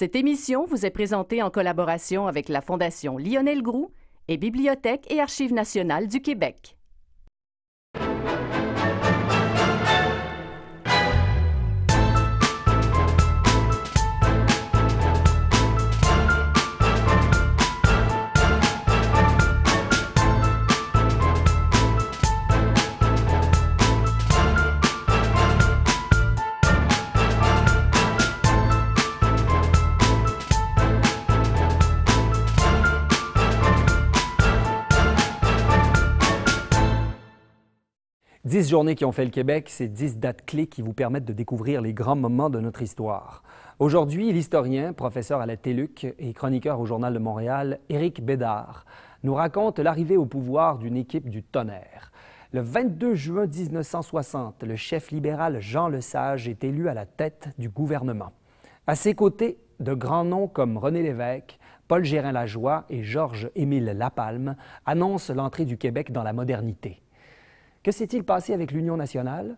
Cette émission vous est présentée en collaboration avec la Fondation Lionel Groux et Bibliothèque et Archives nationales du Québec. Dix journées qui ont fait le Québec, c'est dix dates clés qui vous permettent de découvrir les grands moments de notre histoire. Aujourd'hui, l'historien, professeur à la TELUC et chroniqueur au Journal de Montréal, Éric Bédard, nous raconte l'arrivée au pouvoir d'une équipe du tonnerre. Le 22 juin 1960, le chef libéral Jean Lesage est élu à la tête du gouvernement. À ses côtés, de grands noms comme René Lévesque, Paul Gérin-Lajoie et Georges-Émile Lapalme annoncent l'entrée du Québec dans la modernité. Que s'est-il passé avec l'Union nationale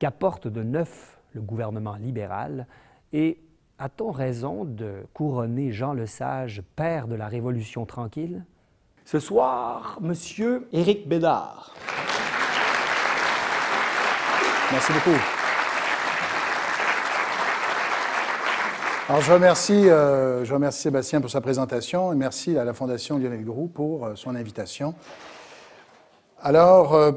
Qu'apporte de neuf le gouvernement libéral Et a-t-on raison de couronner Jean le Sage père de la Révolution tranquille Ce soir, Monsieur Éric Bédard. Merci beaucoup. Alors, je remercie, euh, je remercie Sébastien pour sa présentation et merci à la Fondation Lionel Groux pour euh, son invitation. Alors, euh,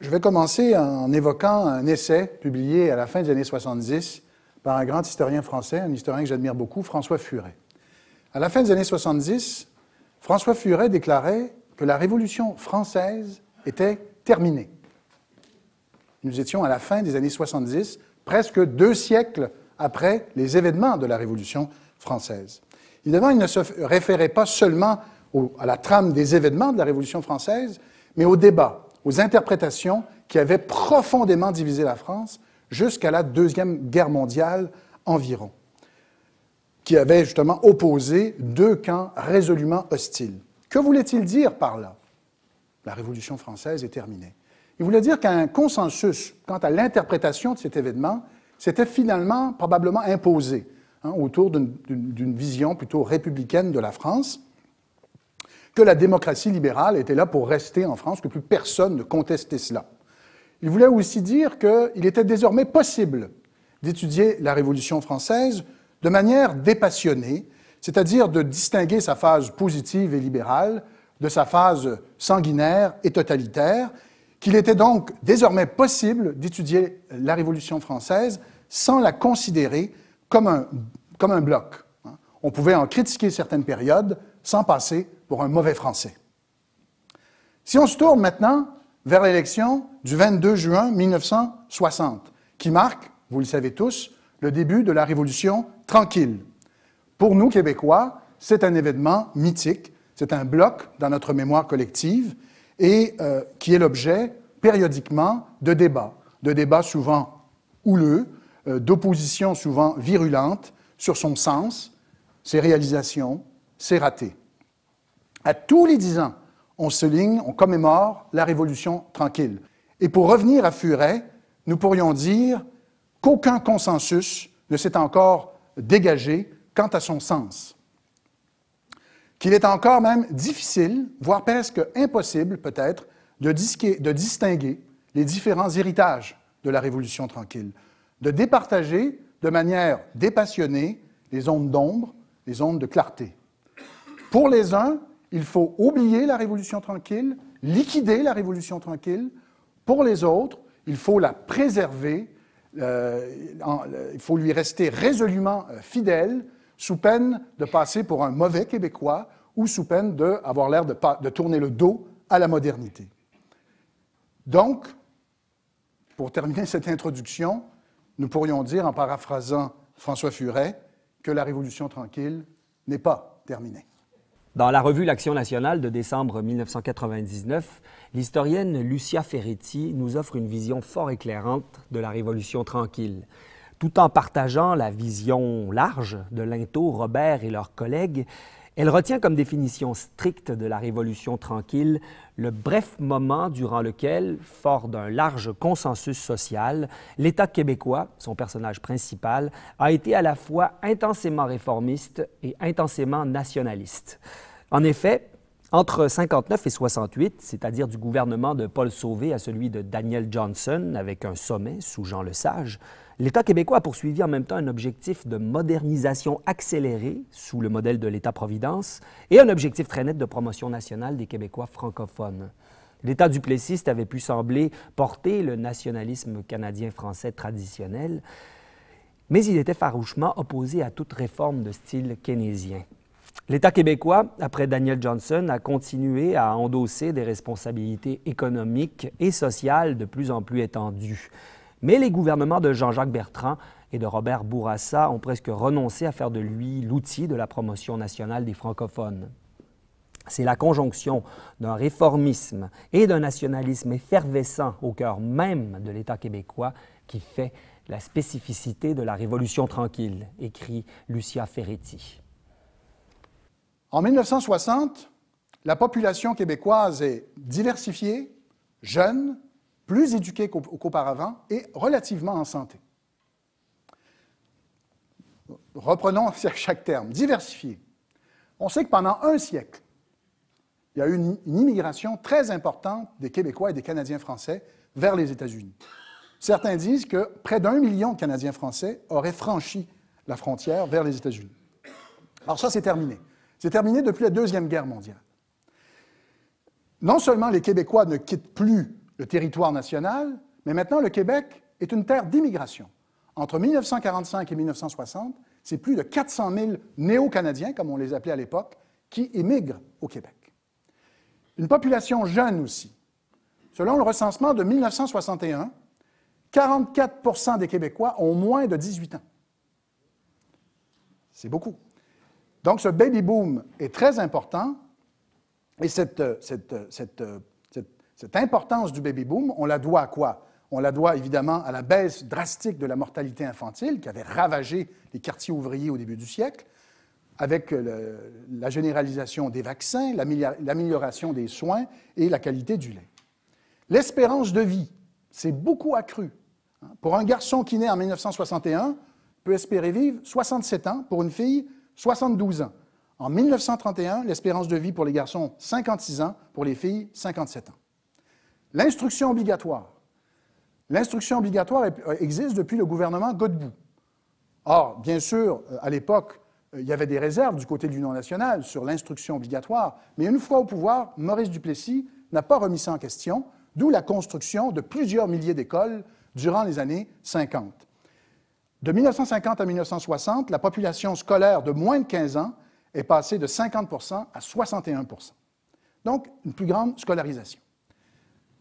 je vais commencer en évoquant un essai publié à la fin des années 70 par un grand historien français, un historien que j'admire beaucoup, François Furet. À la fin des années 70, François Furet déclarait que la Révolution française était terminée. Nous étions à la fin des années 70, presque deux siècles après les événements de la Révolution française. Évidemment, il ne se référait pas seulement à la trame des événements de la Révolution française, mais au débat aux interprétations qui avaient profondément divisé la France jusqu'à la Deuxième Guerre mondiale environ, qui avaient justement opposé deux camps résolument hostiles. Que voulait-il dire par là La Révolution française est terminée. Il voulait dire qu'un consensus quant à l'interprétation de cet événement s'était finalement probablement imposé hein, autour d'une vision plutôt républicaine de la France que la démocratie libérale était là pour rester en France, que plus personne ne contestait cela. Il voulait aussi dire qu'il était désormais possible d'étudier la Révolution française de manière dépassionnée, c'est-à-dire de distinguer sa phase positive et libérale de sa phase sanguinaire et totalitaire, qu'il était donc désormais possible d'étudier la Révolution française sans la considérer comme un, comme un bloc. On pouvait en critiquer certaines périodes sans passer pour un mauvais Français. Si on se tourne maintenant vers l'élection du 22 juin 1960, qui marque, vous le savez tous, le début de la Révolution tranquille. Pour nous, Québécois, c'est un événement mythique, c'est un bloc dans notre mémoire collective et euh, qui est l'objet périodiquement de débats, de débats souvent houleux, euh, d'oppositions souvent virulentes sur son sens, ses réalisations, ses ratés. À tous les dix ans, on souligne, on commémore la Révolution tranquille. Et pour revenir à Furet, nous pourrions dire qu'aucun consensus ne s'est encore dégagé quant à son sens. Qu'il est encore même difficile, voire presque impossible peut-être, de, de distinguer les différents héritages de la Révolution tranquille, de départager de manière dépassionnée les ondes d'ombre, les ondes de clarté. Pour les uns, il faut oublier la Révolution tranquille, liquider la Révolution tranquille. Pour les autres, il faut la préserver, euh, euh, il faut lui rester résolument euh, fidèle, sous peine de passer pour un mauvais Québécois ou sous peine d'avoir l'air de tourner le dos à la modernité. Donc, pour terminer cette introduction, nous pourrions dire, en paraphrasant François Furet, que la Révolution tranquille n'est pas terminée. Dans la revue L'Action nationale de décembre 1999, l'historienne Lucia Ferretti nous offre une vision fort éclairante de la Révolution tranquille. Tout en partageant la vision large de Linto, Robert et leurs collègues, elle retient comme définition stricte de la Révolution tranquille le bref moment durant lequel, fort d'un large consensus social, l'État québécois, son personnage principal, a été à la fois intensément réformiste et intensément nationaliste. En effet, entre 59 et 68, c'est-à-dire du gouvernement de Paul Sauvé à celui de Daniel Johnson avec un sommet sous Jean le Sage, L'État québécois a poursuivi en même temps un objectif de modernisation accélérée sous le modèle de l'État-providence et un objectif très net de promotion nationale des Québécois francophones. L'État duplessiste avait pu sembler porter le nationalisme canadien-français traditionnel, mais il était farouchement opposé à toute réforme de style keynésien. L'État québécois, après Daniel Johnson, a continué à endosser des responsabilités économiques et sociales de plus en plus étendues. Mais les gouvernements de Jean-Jacques Bertrand et de Robert Bourassa ont presque renoncé à faire de lui l'outil de la promotion nationale des francophones. C'est la conjonction d'un réformisme et d'un nationalisme effervescent au cœur même de l'État québécois qui fait la spécificité de la Révolution tranquille, écrit Lucia Ferretti. En 1960, la population québécoise est diversifiée, jeune, plus éduqués qu'auparavant et relativement en santé. Reprenons chaque terme. Diversifié. On sait que pendant un siècle, il y a eu une, immigration très importante des Québécois et des Canadiens français vers les États-Unis. Certains disent que près d'un million de Canadiens français auraient franchi la frontière vers les États-Unis. Alors ça, c'est terminé. C'est terminé depuis la Deuxième Guerre mondiale. Non seulement les Québécois ne quittent plus le territoire national, mais maintenant le Québec est une terre d'immigration. Entre 1945 et 1960, c'est plus de 400 000 néo-canadiens, comme on les appelait à l'époque, qui émigrent au Québec. Une population jeune aussi. Selon le recensement de 1961, 44 des Québécois ont moins de 18 ans. C'est beaucoup. Donc ce baby boom est très important et cette, cette, cette euh, cette importance du baby-boom, on la doit à quoi? On la doit évidemment à la baisse drastique de la mortalité infantile qui avait ravagé les quartiers ouvriers au début du siècle, avec euh, la généralisation des vaccins, l'amélioration des soins et la qualité du lait. L'espérance de vie s'est beaucoup accrue. Hein. Pour un garçon qui naît en 1961, peut espérer vivre 67 ans, pour une fille, 72 ans. En 1931, l'espérance de vie pour les garçons, 56 ans, pour les filles, 57 ans. L'instruction obligatoire. L'instruction obligatoire euh, existe depuis le gouvernement Godbout. Or, bien sûr, euh, à l'époque, euh, il y avait des réserves du côté de l'Union nationale sur l'instruction obligatoire, mais une fois au pouvoir, Maurice Duplessis n'a pas remis ça en question, d'où la construction de plusieurs milliers d'écoles durant les années 50. De 1950 à 1960, la population scolaire de moins de 15 ans est passée de 50 à 61 Donc, une plus grande scolarisation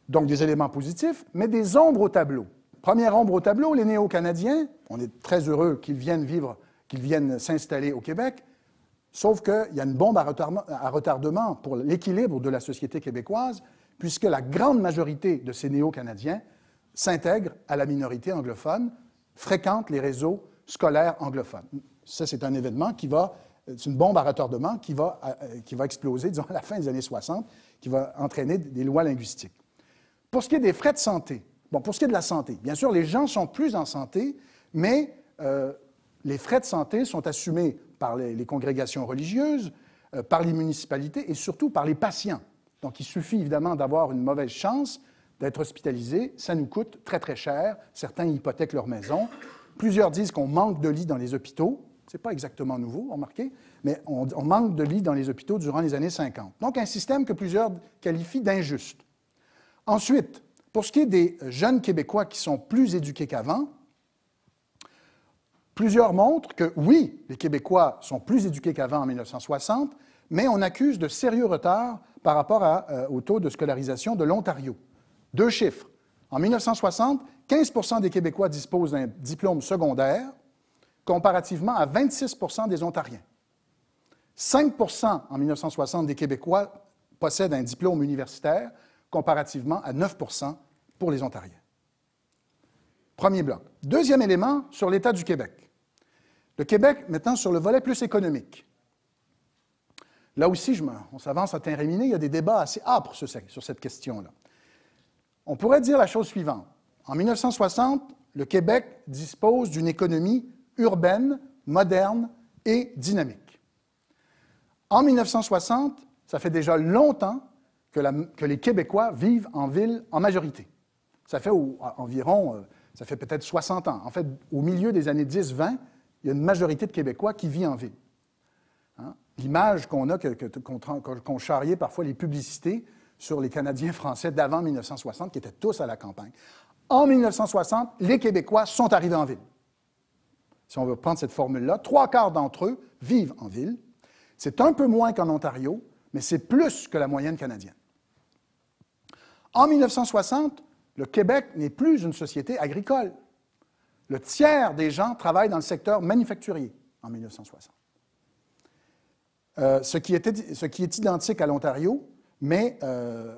donc des éléments positifs, mais des ombres au tableau. Première ombre au tableau, les Néo-Canadiens, on est très heureux qu'ils viennent vivre, qu'ils viennent s'installer au Québec, sauf qu'il y a une bombe à retardement pour l'équilibre de la société québécoise, puisque la grande majorité de ces Néo-Canadiens s'intègrent à la minorité anglophone, fréquentent les réseaux scolaires anglophones. Ça, c'est un événement qui va, c'est une bombe à retardement qui va, euh, qui va exploser, disons, à la fin des années 60, qui va entraîner des lois linguistiques. Pour ce qui est des frais de santé, bon, pour ce qui est de la santé, bien sûr, les gens sont plus en santé, mais euh, les frais de santé sont assumés par les, congrégations religieuses, euh, par les municipalités et surtout par les patients. Donc, il suffit évidemment d'avoir une mauvaise chance d'être hospitalisé. Ça nous coûte très, très cher. Certains hypothèquent leur maison. Plusieurs disent qu'on manque de lits dans les hôpitaux. Ce n'est pas exactement nouveau, remarquez, mais on, on manque de lits dans les hôpitaux durant les années 50. Donc, un système que plusieurs qualifient d'injuste. Ensuite, pour ce qui est des jeunes Québécois qui sont plus éduqués qu'avant, plusieurs montrent que oui, les Québécois sont plus éduqués qu'avant en 1960, mais on accuse de sérieux retards par rapport euh, au taux de scolarisation de l'Ontario. Deux chiffres. En 1960, 15 des Québécois disposent d'un diplôme secondaire, comparativement à 26 des Ontariens. 5 en 1960 des Québécois possèdent un diplôme universitaire, comparativement à 9 pour les Ontariens. Premier bloc. Deuxième élément sur l'État du Québec. Le Québec, maintenant, sur le volet plus économique. Là aussi, on s'avance à Tain-Réminé, il y a des débats assez âpres sur, sur cette question-là. On pourrait dire la chose suivante. En 1960, le Québec dispose d'une économie urbaine, moderne et dynamique. En 1960, ça fait déjà longtemps que, les Québécois vivent en ville en majorité. Ça fait environ, euh, ça fait peut-être 60 ans. En fait, au milieu des années 10-20, il y a une majorité de Québécois qui vit en ville. Hein? L'image qu'on a, qu'on charriait parfois les publicités sur les Canadiens français d'avant 1960, qui étaient tous à la campagne. En 1960, les Québécois sont arrivés en ville. Si on veut prendre cette formule-là, trois quarts d'entre eux vivent en ville. C'est un peu moins qu'en Ontario, mais c'est plus que la moyenne canadienne. En 1960, le Québec n'est plus une société agricole. Le tiers des gens travaillent dans le secteur manufacturier en 1960. Euh, ce, qui ce, qui est identique à l'Ontario, mais euh,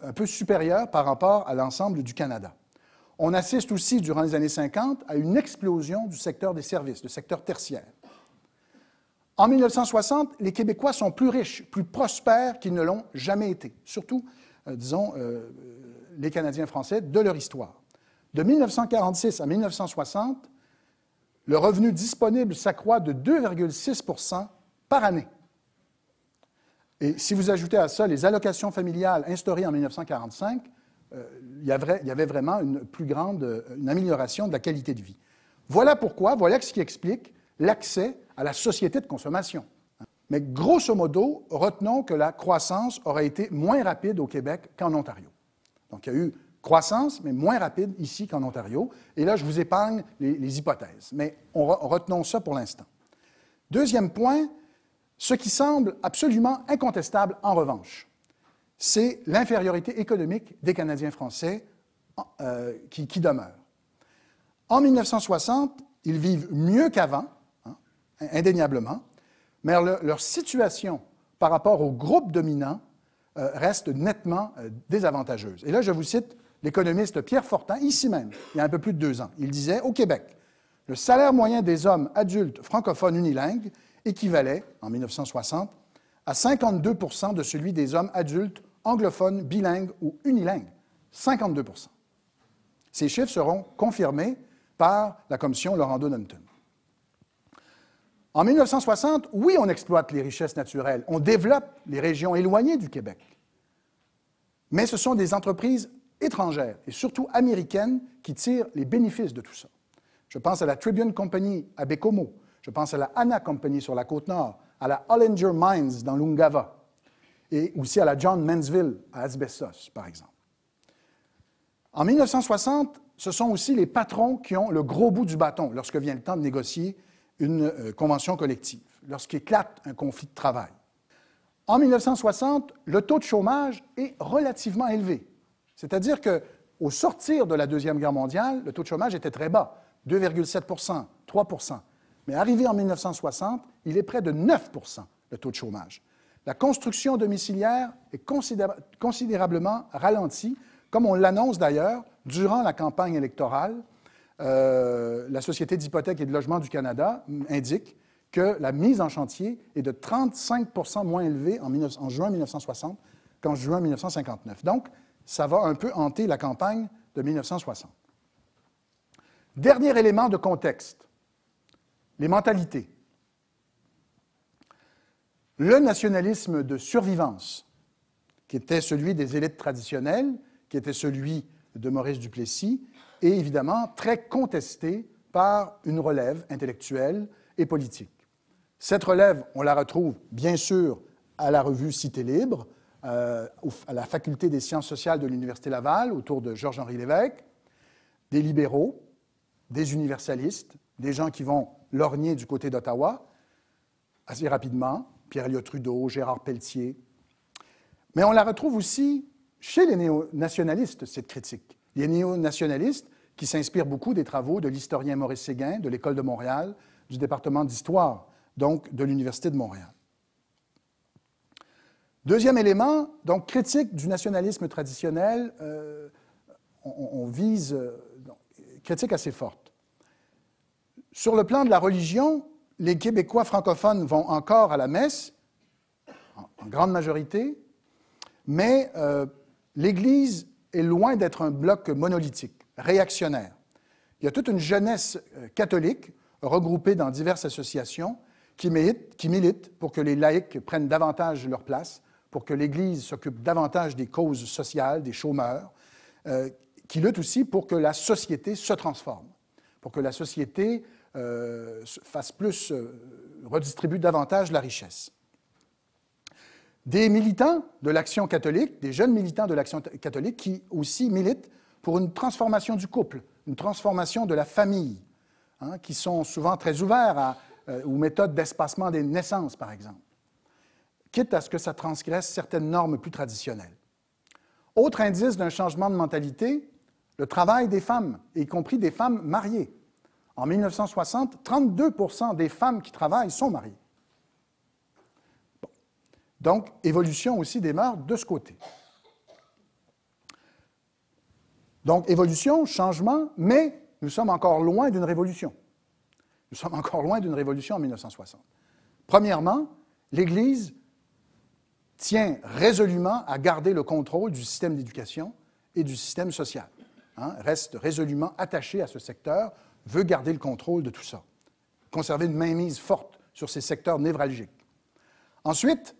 un peu supérieur par rapport à l'ensemble du Canada. On assiste aussi, durant les années 50, à une explosion du secteur des services, du secteur tertiaire. En 1960, les Québécois sont plus riches, plus prospères qu'ils ne l'ont jamais été, surtout euh, disons, euh, les Canadiens français de leur histoire. De 1946 à 1960, le revenu disponible s'accroît de 2,6 par année. Et si vous ajoutez à ça les allocations familiales instaurées en 1945, euh, il, y avait, il, y avait, vraiment une plus grande une amélioration de la qualité de vie. Voilà pourquoi, voilà ce qui explique l'accès à la société de consommation. Mais grosso modo, retenons que la croissance aurait été moins rapide au Québec qu'en Ontario. Donc, il y a eu croissance, mais moins rapide ici qu'en Ontario. Et là, je vous épargne les, hypothèses, mais on retenons ça pour l'instant. Deuxième point, ce qui semble absolument incontestable, en revanche, c'est l'infériorité économique des Canadiens français euh, qui, demeure. En 1960, ils vivent mieux qu'avant, hein, indéniablement, mais leur, situation par rapport au groupe dominant euh, reste nettement euh, désavantageuse. Et là, je vous cite l'économiste Pierre Fortin, ici même, il y a un peu plus de deux ans. Il disait, au Québec, le salaire moyen des hommes adultes francophones unilingues équivalait, en 1960, à 52 de celui des hommes adultes anglophones, bilingues ou unilingues. 52 Ces chiffres seront confirmés par la commission Laurent nunton en 1960, oui, on exploite les richesses naturelles, on développe les régions éloignées du Québec. Mais ce sont des entreprises étrangères et surtout américaines qui tirent les bénéfices de tout ça. Je pense à la Tribune Company à Bécomo, je pense à la Anna Company sur la côte nord, à la Hollinger Mines dans l'Ungava et aussi à la John Mansville à Asbestos, par exemple. En 1960, ce sont aussi les patrons qui ont le gros bout du bâton lorsque vient le temps de négocier une euh, convention collective, lorsqu'éclate un conflit de travail. En 1960, le taux de chômage est relativement élevé. C'est-à-dire qu'au sortir de la Deuxième Guerre mondiale, le taux de chômage était très bas, 2,7 3 Mais arrivé en 1960, il est près de 9 le taux de chômage. La construction domiciliaire est considérablement ralentie, comme on l'annonce d'ailleurs durant la campagne électorale euh, la Société d'hypothèque et de logement du Canada indique que la mise en chantier est de 35 moins élevée en, juin 1960 qu'en juin 1959. Donc, ça va un peu hanter la campagne de 1960. Dernier élément de contexte, les mentalités. Le nationalisme de survivance, qui était celui des élites traditionnelles, qui était celui de Maurice Duplessis, et évidemment très contestée par une relève intellectuelle et politique. Cette relève, on la retrouve bien sûr à la revue Cité libre, euh, à la faculté des sciences sociales de l'Université Laval, autour de Georges-Henri Lévesque, des libéraux, des universalistes, des gens qui vont lorgner du côté d'Ottawa, assez rapidement, Pierre Elliott Trudeau, Gérard Pelletier. Mais on la retrouve aussi chez les néo-nationalistes, cette critique. Les néo-nationalistes, qui s'inspirent beaucoup des travaux de l'historien Maurice Séguin, de l'École de Montréal, du département d'histoire, donc de l'Université de Montréal. Deuxième élément, donc critique du nationalisme traditionnel, euh, on, vise, euh, critique assez forte. Sur le plan de la religion, les Québécois francophones vont encore à la messe, en, grande majorité, mais euh, l'Église est loin d'être un bloc monolithique, réactionnaire. Il y a toute une jeunesse euh, catholique regroupée dans diverses associations qui milite, pour que les laïcs prennent davantage leur place, pour que l'Église s'occupe davantage des causes sociales, des chômeurs, euh, qui lutte aussi pour que la société se transforme, pour que la société euh, fasse plus, redistribue davantage la richesse des militants de l'Action catholique, des jeunes militants de l'Action catholique qui aussi militent pour une transformation du couple, une transformation de la famille, hein, qui sont souvent très ouverts euh, aux méthodes d'espacement des naissances, par exemple, quitte à ce que ça transgresse certaines normes plus traditionnelles. Autre indice d'un changement de mentalité, le travail des femmes, y compris des femmes mariées. En 1960, 32 des femmes qui travaillent sont mariées. Donc, évolution aussi démarre de ce côté. Donc, évolution, changement, mais nous sommes encore loin d'une révolution. Nous sommes encore loin d'une révolution en 1960. Premièrement, l'Église tient résolument à garder le contrôle du système d'éducation et du système social. Hein, reste résolument attaché à ce secteur, veut garder le contrôle de tout ça, conserver une mainmise forte sur ces secteurs névralgiques. Ensuite,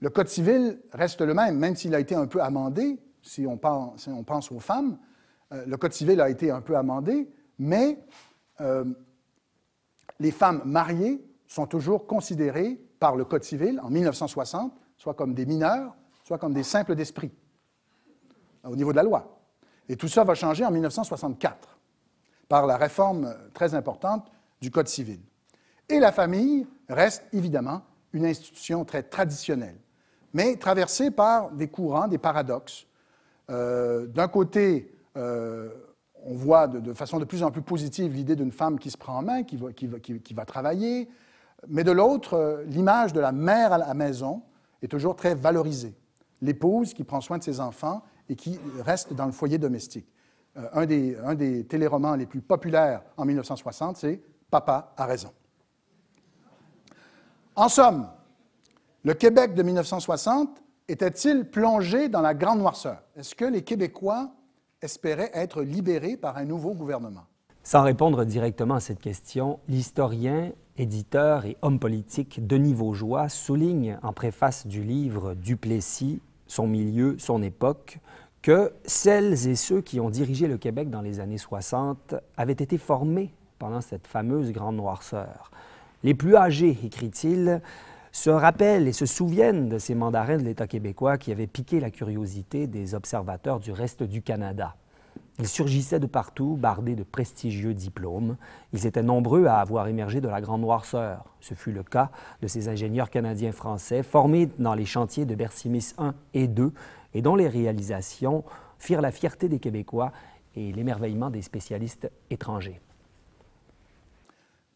le Code civil reste le même, même s'il a été un peu amendé, si on pense, aux femmes. Euh, le Code civil a été un peu amendé, mais euh, les femmes mariées sont toujours considérées par le Code civil en 1960, soit comme des mineurs, soit comme des simples d'esprit, au niveau de la loi. Et tout ça va changer en 1964, par la réforme euh, très importante du Code civil. Et la famille reste évidemment une institution très traditionnelle mais traversée par des courants, des paradoxes. Euh, d'un côté, euh, on voit de, façon de plus en plus positive l'idée d'une femme qui se prend en main, qui va, travailler, mais de l'autre, euh, l'image de la mère à la maison est toujours très valorisée. L'épouse qui prend soin de ses enfants et qui reste dans le foyer domestique. un, des, un des téléromans les plus populaires en 1960, c'est Papa a raison. En somme, le Québec de 1960 était-il plongé dans la grande noirceur? Est-ce que les Québécois espéraient être libérés par un nouveau gouvernement? Sans répondre directement à cette question, l'historien, éditeur et homme politique Denis Vaugeois souligne en préface du livre Duplessis, son milieu, son époque, que celles et ceux qui ont dirigé le Québec dans les années 60 avaient été formés pendant cette fameuse grande noirceur. Les plus âgés, écrit-il, se rappellent et se souviennent de ces mandarins de l'État québécois qui avaient piqué la curiosité des observateurs du reste du Canada. Ils surgissaient de partout, bardés de prestigieux diplômes. Ils étaient nombreux à avoir émergé de la grande noirceur. Ce fut le cas de ces ingénieurs canadiens-français formés dans les chantiers de Bersimis 1 et 2 et dont les réalisations firent la fierté des Québécois et l'émerveillement des spécialistes étrangers.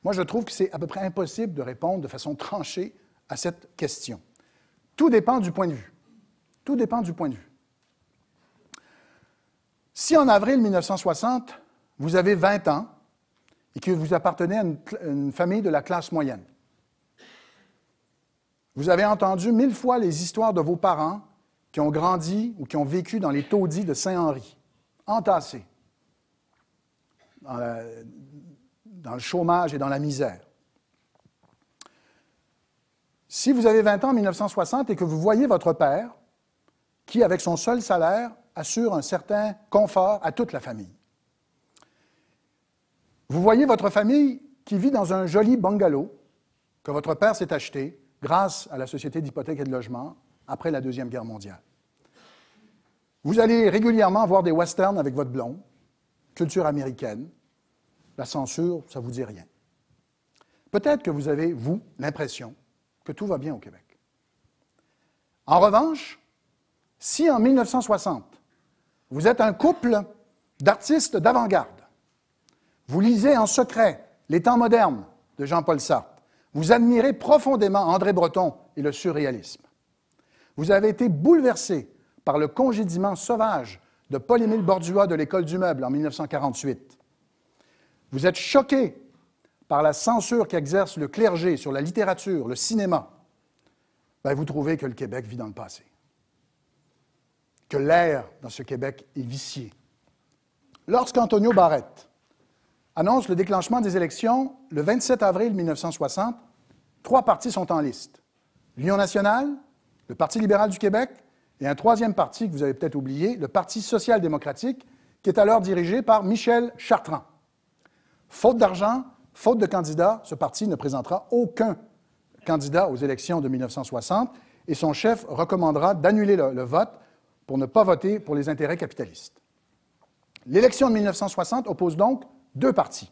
Moi, je trouve que c'est à peu près impossible de répondre de façon tranchée à cette question. Tout dépend du point de vue. Tout dépend du point de vue. Si en avril 1960, vous avez 20 ans et que vous appartenez à une, famille de la classe moyenne, vous avez entendu mille fois les histoires de vos parents qui ont grandi ou qui ont vécu dans les taudis de Saint-Henri, entassés dans le chômage et dans la misère. Si vous avez 20 ans en 1960 et que vous voyez votre père, qui, avec son seul salaire, assure un certain confort à toute la famille, vous voyez votre famille qui vit dans un joli bungalow que votre père s'est acheté grâce à la Société d'hypothèque et de logement après la Deuxième Guerre mondiale. Vous allez régulièrement voir des westerns avec votre blond, culture américaine. La censure, ça ne vous dit rien. Peut-être que vous avez, vous, l'impression que tout va bien au Québec. En revanche, si en 1960, vous êtes un couple d'artistes d'avant-garde, vous lisez en secret Les temps modernes de Jean-Paul Sartre, vous admirez profondément André Breton et le surréalisme. Vous avez été bouleversé par le congédiement sauvage de Paul-Émile Bordua de l'École du Meuble en 1948. Vous êtes choqué par la censure qu'exerce le clergé sur la littérature, le cinéma, ben, vous trouvez que le Québec vit dans le passé, que l'air dans ce Québec est vicié. Lorsqu'Antonio Barrette annonce le déclenchement des élections le 27 avril 1960, trois partis sont en liste. L'Union nationale, le Parti libéral du Québec et un troisième parti que vous avez peut-être oublié, le Parti social-démocratique, qui est alors dirigé par Michel Chartrand. Faute d'argent, Faute de candidat, ce parti ne présentera aucun candidat aux élections de 1960 et son chef recommandera d'annuler le, vote pour ne pas voter pour les intérêts capitalistes. L'élection de 1960 oppose donc deux partis.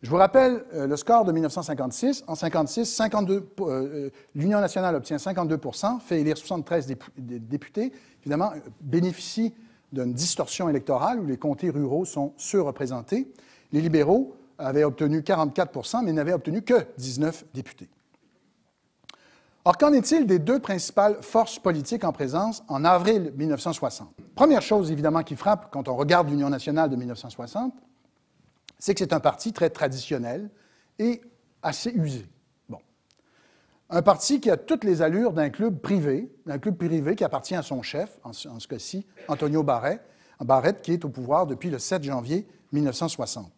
Je vous rappelle euh, le score de 1956. En 1956, euh, euh, l'Union nationale obtient 52 fait élire 73 députés, évidemment, bénéficie d'une distorsion électorale où les comtés ruraux sont surreprésentés. Les libéraux avait obtenu 44 mais n'avait obtenu que 19 députés. Or, qu'en est-il des deux principales forces politiques en présence en avril 1960? Première chose, évidemment, qui frappe quand on regarde l'Union nationale de 1960, c'est que c'est un parti très traditionnel et assez usé. Bon. Un parti qui a toutes les allures d'un club privé, d'un club privé qui appartient à son chef, en ce, cas-ci, Antonio Barret, Barret qui est au pouvoir depuis le 7 janvier 1960.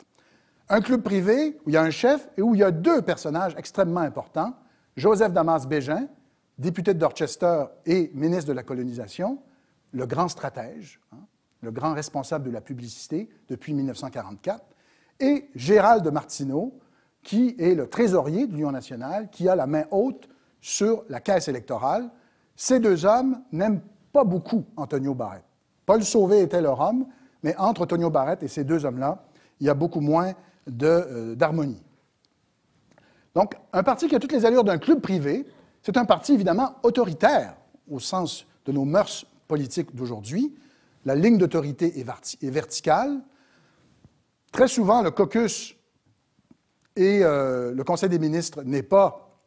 Un club privé où il y a un chef et où il y a deux personnages extrêmement importants, Joseph Damas Bégin, député de Dorchester et ministre de la colonisation, le grand stratège, hein, le grand responsable de la publicité depuis 1944, et Gérald de Martineau, qui est le trésorier de l'Union nationale, qui a la main haute sur la caisse électorale. Ces deux hommes n'aiment pas beaucoup Antonio Barrett. Paul Sauvé était leur homme, mais entre Antonio Barrett et ces deux hommes-là, il y a beaucoup moins euh, d'harmonie. Donc, un parti qui a toutes les allures d'un club privé, c'est un parti évidemment autoritaire au sens de nos mœurs politiques d'aujourd'hui. La ligne d'autorité est, verticale. Très souvent, le caucus et euh, le Conseil des ministres n'est pas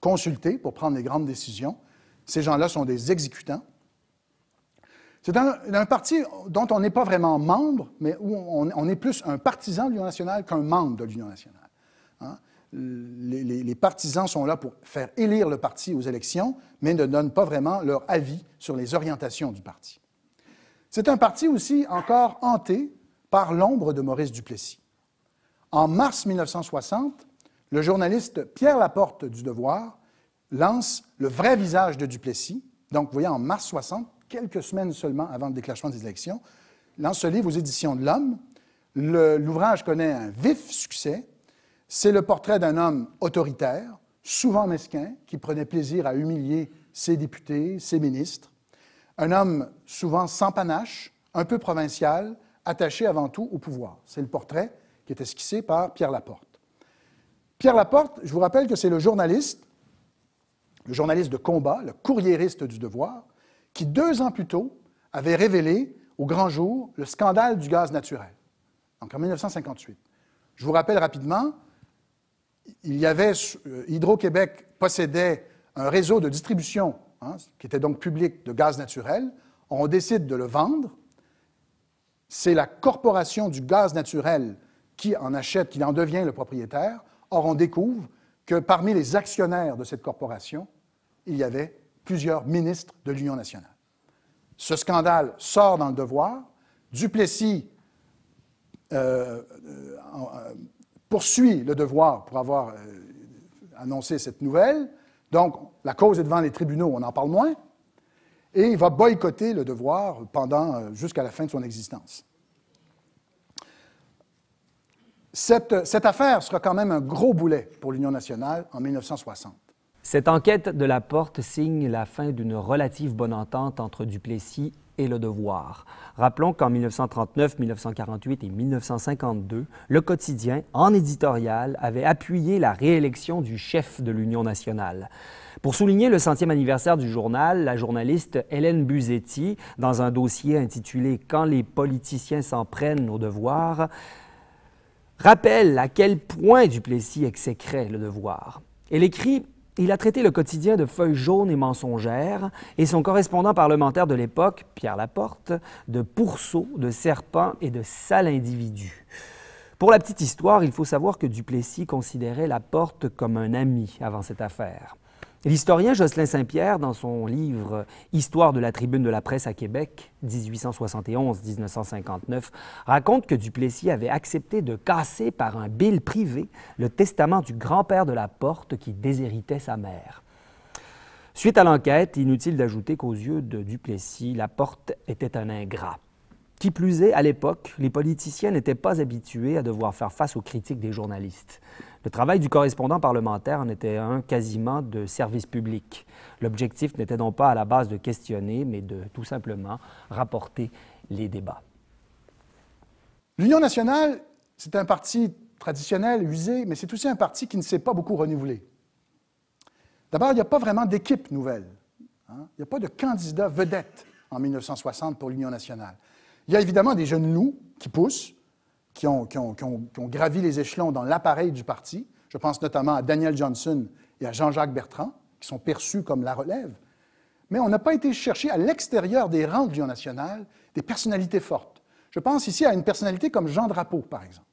consulté pour prendre les grandes décisions. Ces gens-là sont des exécutants. C'est un, parti dont on n'est pas vraiment membre, mais où on, est plus un partisan de l'Union nationale qu'un membre de l'Union nationale. Hein. Les, partisans sont là pour faire élire le parti aux élections, mais ne donnent pas vraiment leur avis sur les orientations du parti. C'est un parti aussi encore hanté par l'ombre de Maurice Duplessis. En mars 1960, le journaliste Pierre Laporte du Devoir lance Le vrai visage de Duplessis. Donc, vous voyez, en mars 60, quelques semaines seulement avant le déclenchement des élections, lance ce livre aux éditions de l'Homme. L'ouvrage connaît un vif succès. C'est le portrait d'un homme autoritaire, souvent mesquin, qui prenait plaisir à humilier ses députés, ses ministres. Un homme souvent sans panache, un peu provincial, attaché avant tout au pouvoir. C'est le portrait qui est esquissé par Pierre Laporte. Pierre Laporte, je vous rappelle que c'est le journaliste, le journaliste de combat, le courriériste du devoir, qui, deux ans plus tôt, avait révélé au grand jour le scandale du gaz naturel, donc en 1958. Je vous rappelle rapidement, il y avait, euh, Hydro-Québec possédait un réseau de distribution, hein, qui était donc public, de gaz naturel. On décide de le vendre. C'est la corporation du gaz naturel qui en achète, qui en devient le propriétaire. Or, on découvre que parmi les actionnaires de cette corporation, il y avait plusieurs ministres de l'Union nationale. Ce scandale sort dans le devoir. Duplessis euh, euh, euh, poursuit le devoir pour avoir annoncé cette nouvelle. Donc, la cause est devant les tribunaux, on en parle moins. Et il va boycotter le devoir pendant jusqu'à la fin de son existence. cette affaire sera quand même un gros boulet pour l'Union nationale en 1960. Cette enquête de la porte signe la fin d'une relative bonne entente entre Duplessis et le devoir. Rappelons qu'en 1939, 1948 et 1952, le quotidien, en éditorial, avait appuyé la réélection du chef de l'Union nationale. Pour souligner le centième anniversaire du journal, la journaliste Hélène Buzetti, dans un dossier intitulé Quand les politiciens s'en prennent au devoir, rappelle à quel point Duplessis exécrait le devoir. Elle écrit il a traité le quotidien de feuilles jaunes et mensongères et son correspondant parlementaire de l'époque, Pierre Laporte, de pourceau, de serpents et de sale individu. Pour la petite histoire, il faut savoir que Duplessis considérait Laporte comme un ami avant cette affaire. L'historien Jocelyn Saint-Pierre, dans son livre Histoire de la tribune de la presse à Québec, 1871-1959, raconte que Duplessis avait accepté de casser par un bill privé le testament du grand-père de la porte qui déshéritait sa mère. Suite à l'enquête, inutile d'ajouter qu'aux yeux de Duplessis, la porte était un ingrat. Qui plus est, à l'époque, les politiciens n'étaient pas habitués à devoir faire face aux critiques des journalistes. Le travail du correspondant parlementaire en était un quasiment de service public. L'objectif n'était donc pas à la base de questionner, mais de tout simplement rapporter les débats. L'Union nationale, c'est un parti traditionnel, usé, mais c'est aussi un parti qui ne s'est pas beaucoup renouvelé. D'abord, il n'y a pas vraiment d'équipe nouvelle. Hein. Il n'y a pas de candidat vedette en 1960 pour l'Union nationale. Il y a évidemment des jeunes loups qui poussent, qui ont, gravi les échelons dans l'appareil du parti. Je pense notamment à Daniel Johnson et à Jean-Jacques Bertrand, qui sont perçus comme la relève. Mais on n'a pas été chercher à l'extérieur des rangs du l'Union national des personnalités fortes. Je pense ici à une personnalité comme Jean Drapeau, par exemple.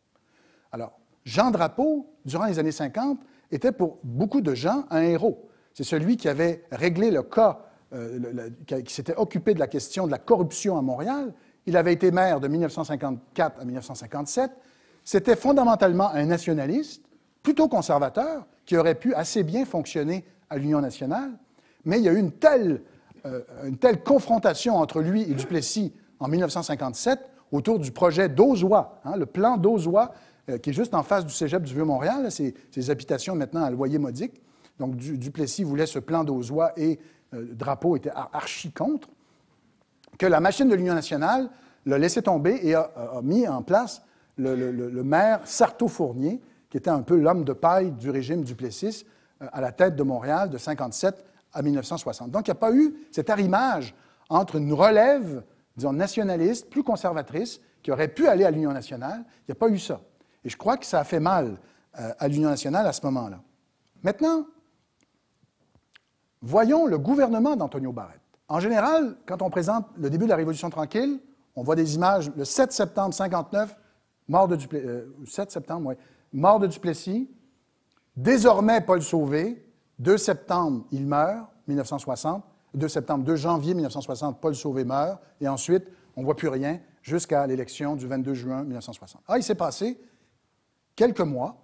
Alors, Jean Drapeau, durant les années 50, était pour beaucoup de gens un héros. C'est celui qui avait réglé le cas, euh, qui s'était occupé de la question de la corruption à Montréal il avait été maire de 1954 à 1957. C'était fondamentalement un nationaliste, plutôt conservateur, qui aurait pu assez bien fonctionner à l'Union nationale. Mais il y a eu une telle, euh, confrontation entre lui et Duplessis en 1957 autour du projet d'Ozois, hein, le plan d'Ozois, euh, qui est juste en face du cégep du Vieux-Montréal, ses habitations maintenant à loyer modique. Donc Duplessis voulait ce plan d'Ozois et euh, Drapeau était archi contre que la machine de l'Union nationale l'a laissé tomber et a, mis en place le, maire Sarto-Fournier, qui était un peu l'homme de paille du régime du euh, à la tête de Montréal de 1957 à 1960. Donc, il n'y a pas eu cet arrimage entre une relève, disons, nationaliste, plus conservatrice, qui aurait pu aller à l'Union nationale. Il n'y a pas eu ça. Et je crois que ça a fait mal euh, à l'Union nationale à ce moment-là. Maintenant, voyons le gouvernement d'Antonio Barrett. En général, quand on présente le début de la Révolution tranquille, on voit des images, le 7 septembre 59, mort de Duplessis, euh, septembre, mort de désormais Paul Sauvé, 2 septembre, il meurt, 1960, 2 septembre, 2 janvier 1960, Paul Sauvé meurt, et ensuite, on ne voit plus rien jusqu'à l'élection du 22 juin 1960. Ah, il s'est passé quelques mois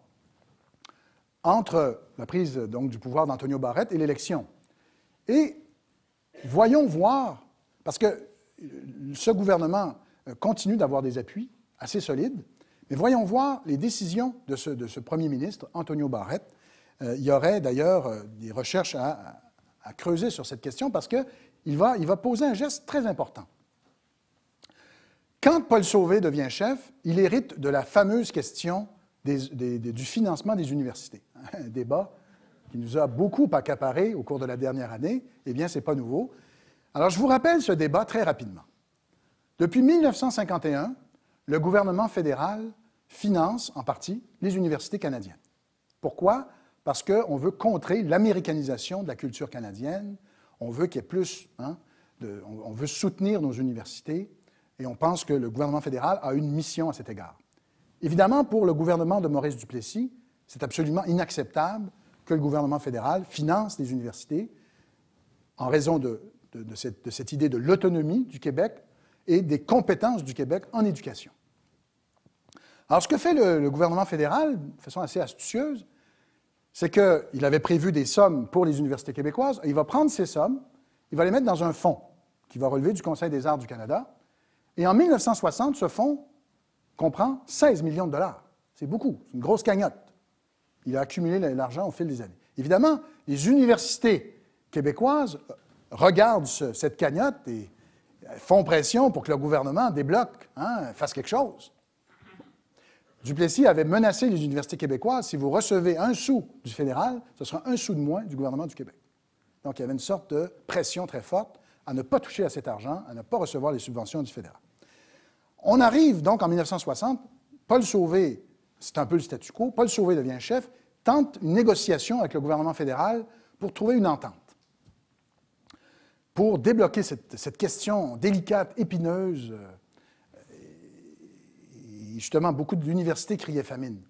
entre la prise donc, du pouvoir d'Antonio Barrette et l'élection. Et voyons voir, parce que ce gouvernement euh, continue d'avoir des appuis assez solides, mais voyons voir les décisions de ce, premier ministre, Antonio Barrette. Euh, il y aurait d'ailleurs euh, des recherches à, creuser sur cette question parce qu'il va, il va poser un geste très important. Quand Paul Sauvé devient chef, il hérite de la fameuse question du financement des universités, un débat il nous a beaucoup accaparés au cours de la dernière année, eh bien, ce n'est pas nouveau. Alors, je vous rappelle ce débat très rapidement. Depuis 1951, le gouvernement fédéral finance en partie les universités canadiennes. Pourquoi? Parce qu'on veut contrer l'américanisation de la culture canadienne, on veut qu'il y ait plus, hein, on veut soutenir nos universités, et on pense que le gouvernement fédéral a une mission à cet égard. Évidemment, pour le gouvernement de Maurice Duplessis, c'est absolument inacceptable que le gouvernement fédéral finance les universités en raison de, cette, idée de l'autonomie du Québec et des compétences du Québec en éducation. Alors, ce que fait le, gouvernement fédéral, de façon assez astucieuse, c'est qu'il avait prévu des sommes pour les universités québécoises. il va prendre ces sommes, il va les mettre dans un fonds qui va relever du Conseil des arts du Canada. Et en 1960, ce fonds comprend 16 millions de dollars. C'est beaucoup, c'est une grosse cagnotte. Il a accumulé l'argent au fil des années. Évidemment, les universités québécoises euh, regardent cette cagnotte et euh, font pression pour que le gouvernement débloque, hein, fasse quelque chose. Duplessis avait menacé les universités québécoises, si vous recevez un sou du fédéral, ce sera un sou de moins du gouvernement du Québec. Donc il y avait une sorte de pression très forte à ne pas toucher à cet argent, à ne pas recevoir les subventions du fédéral. On arrive donc en 1960, Paul Sauvé c'est un peu le statu quo, Paul Sauvé devient chef, tente une négociation avec le gouvernement fédéral pour trouver une entente. Pour débloquer cette, question délicate, épineuse, euh, et justement, beaucoup d'universités criaient famine.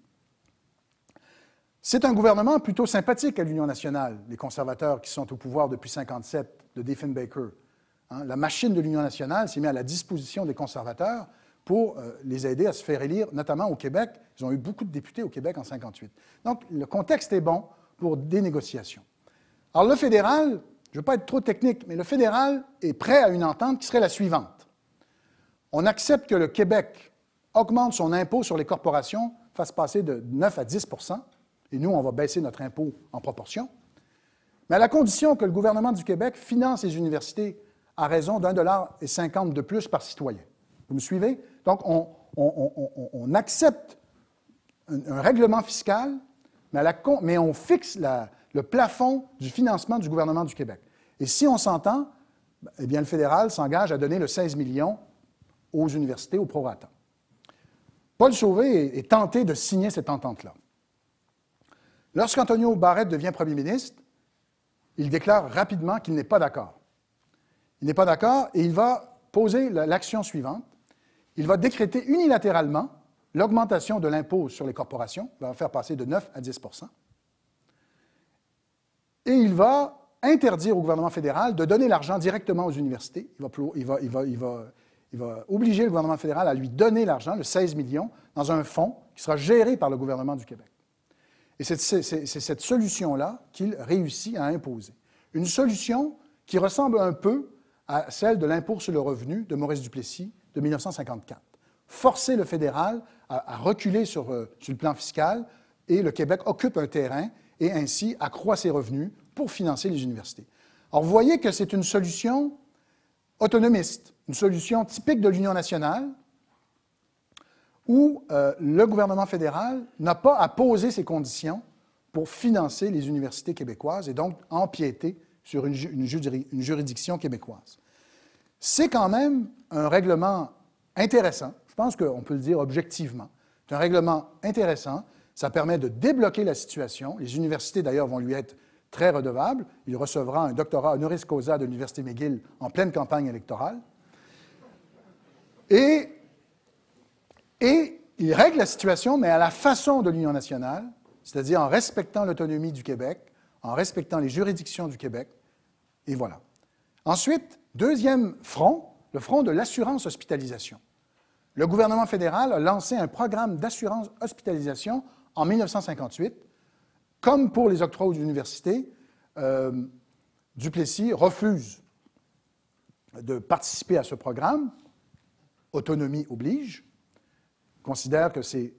C'est un gouvernement plutôt sympathique à l'Union nationale, les conservateurs qui sont au pouvoir depuis 1957, de Diefenbaker. Hein. la machine de l'Union nationale s'est mise à la disposition des conservateurs pour euh, les aider à se faire élire, notamment au Québec. Ils ont eu beaucoup de députés au Québec en 58. Donc, le contexte est bon pour des négociations. Alors, le fédéral, je ne veux pas être trop technique, mais le fédéral est prêt à une entente qui serait la suivante. On accepte que le Québec augmente son impôt sur les corporations, fasse passer de 9 à 10 et nous, on va baisser notre impôt en proportion, mais à la condition que le gouvernement du Québec finance les universités à raison d'un dollar et cinquante de plus par citoyen. Vous me suivez? Donc, on, accepte un, règlement fiscal, mais, on fixe le plafond du financement du gouvernement du Québec. Et si on s'entend, eh bien, le fédéral s'engage à donner le 16 millions aux universités au prorata. Paul Sauvé est, tenté de signer cette entente-là. Lorsqu'Antonio Barrett devient premier ministre, il déclare rapidement qu'il n'est pas d'accord. Il n'est pas d'accord et il va poser l'action suivante. Il va décréter unilatéralement l'augmentation de l'impôt sur les corporations, il va faire passer de 9 à 10 et il va interdire au gouvernement fédéral de donner l'argent directement aux universités. Il va, il va obliger le gouvernement fédéral à lui donner l'argent, le 16 millions, dans un fonds qui sera géré par le gouvernement du Québec. Et c'est cette solution-là qu'il réussit à imposer. Une solution qui ressemble un peu à celle de l'impôt sur le revenu de Maurice Duplessis de 1954. Forcer le fédéral à, reculer euh, sur, le plan fiscal et le Québec occupe un terrain et ainsi accroît ses revenus pour financer les universités. Alors, vous voyez que c'est une solution autonomiste, une solution typique de l'Union nationale, où euh, le gouvernement fédéral n'a pas à poser ses conditions pour financer les universités québécoises et donc empiéter sur une, une juridiction québécoise. C'est quand même un règlement intéressant, je pense qu'on peut le dire objectivement, c'est un règlement intéressant, ça permet de débloquer la situation, les universités d'ailleurs vont lui être très redevables, il recevra un doctorat honoris causa de l'Université McGill en pleine campagne électorale, et, et il règle la situation, mais à la façon de l'Union nationale, c'est-à-dire en respectant l'autonomie du Québec, en respectant les juridictions du Québec, et voilà. Ensuite, deuxième front, le front de l'assurance hospitalisation. Le gouvernement fédéral a lancé un programme d'assurance hospitalisation en 1958. Comme pour les octrois aux universités, euh, Duplessis refuse de participer à ce programme. Autonomie oblige. Il considère que c'est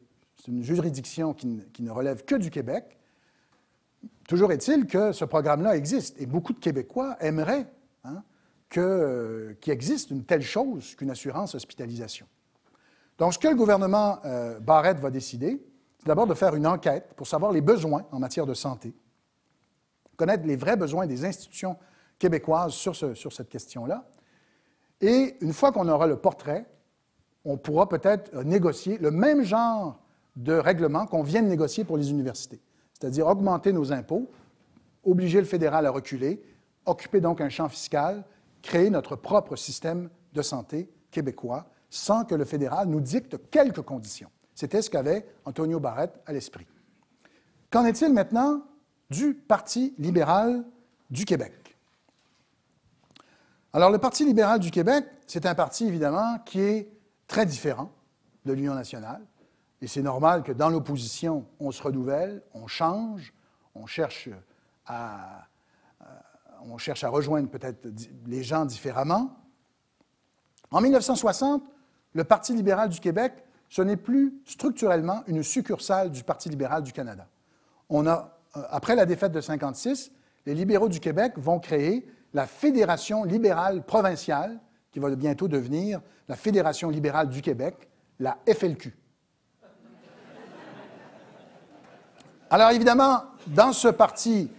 une juridiction qui ne, relève que du Québec. Toujours est-il que ce programme-là existe et beaucoup de Québécois aimeraient hein, euh, qu'il existe une telle chose qu'une assurance hospitalisation. Donc, ce que le gouvernement euh, Barrett va décider, c'est d'abord de faire une enquête pour savoir les besoins en matière de santé, connaître les vrais besoins des institutions québécoises sur, sur cette question-là. Et une fois qu'on aura le portrait, on pourra peut-être euh, négocier le même genre de règlement qu'on vient de négocier pour les universités, c'est-à-dire augmenter nos impôts, obliger le fédéral à reculer, occuper donc un champ fiscal créer notre propre système de santé québécois sans que le fédéral nous dicte quelques conditions. C'était ce qu'avait Antonio Barrette à l'esprit. Qu'en est-il maintenant du Parti libéral du Québec? Alors, le Parti libéral du Québec, c'est un parti, évidemment, qui est très différent de l'Union nationale. Et c'est normal que dans l'opposition, on se renouvelle, on change, on cherche à on cherche à rejoindre peut-être les gens différemment. En 1960, le Parti libéral du Québec, ce n'est plus structurellement une succursale du Parti libéral du Canada. On a, euh, après la défaite de 1956, les libéraux du Québec vont créer la Fédération libérale provinciale, qui va bientôt devenir la Fédération libérale du Québec, la FLQ. Alors évidemment, dans ce parti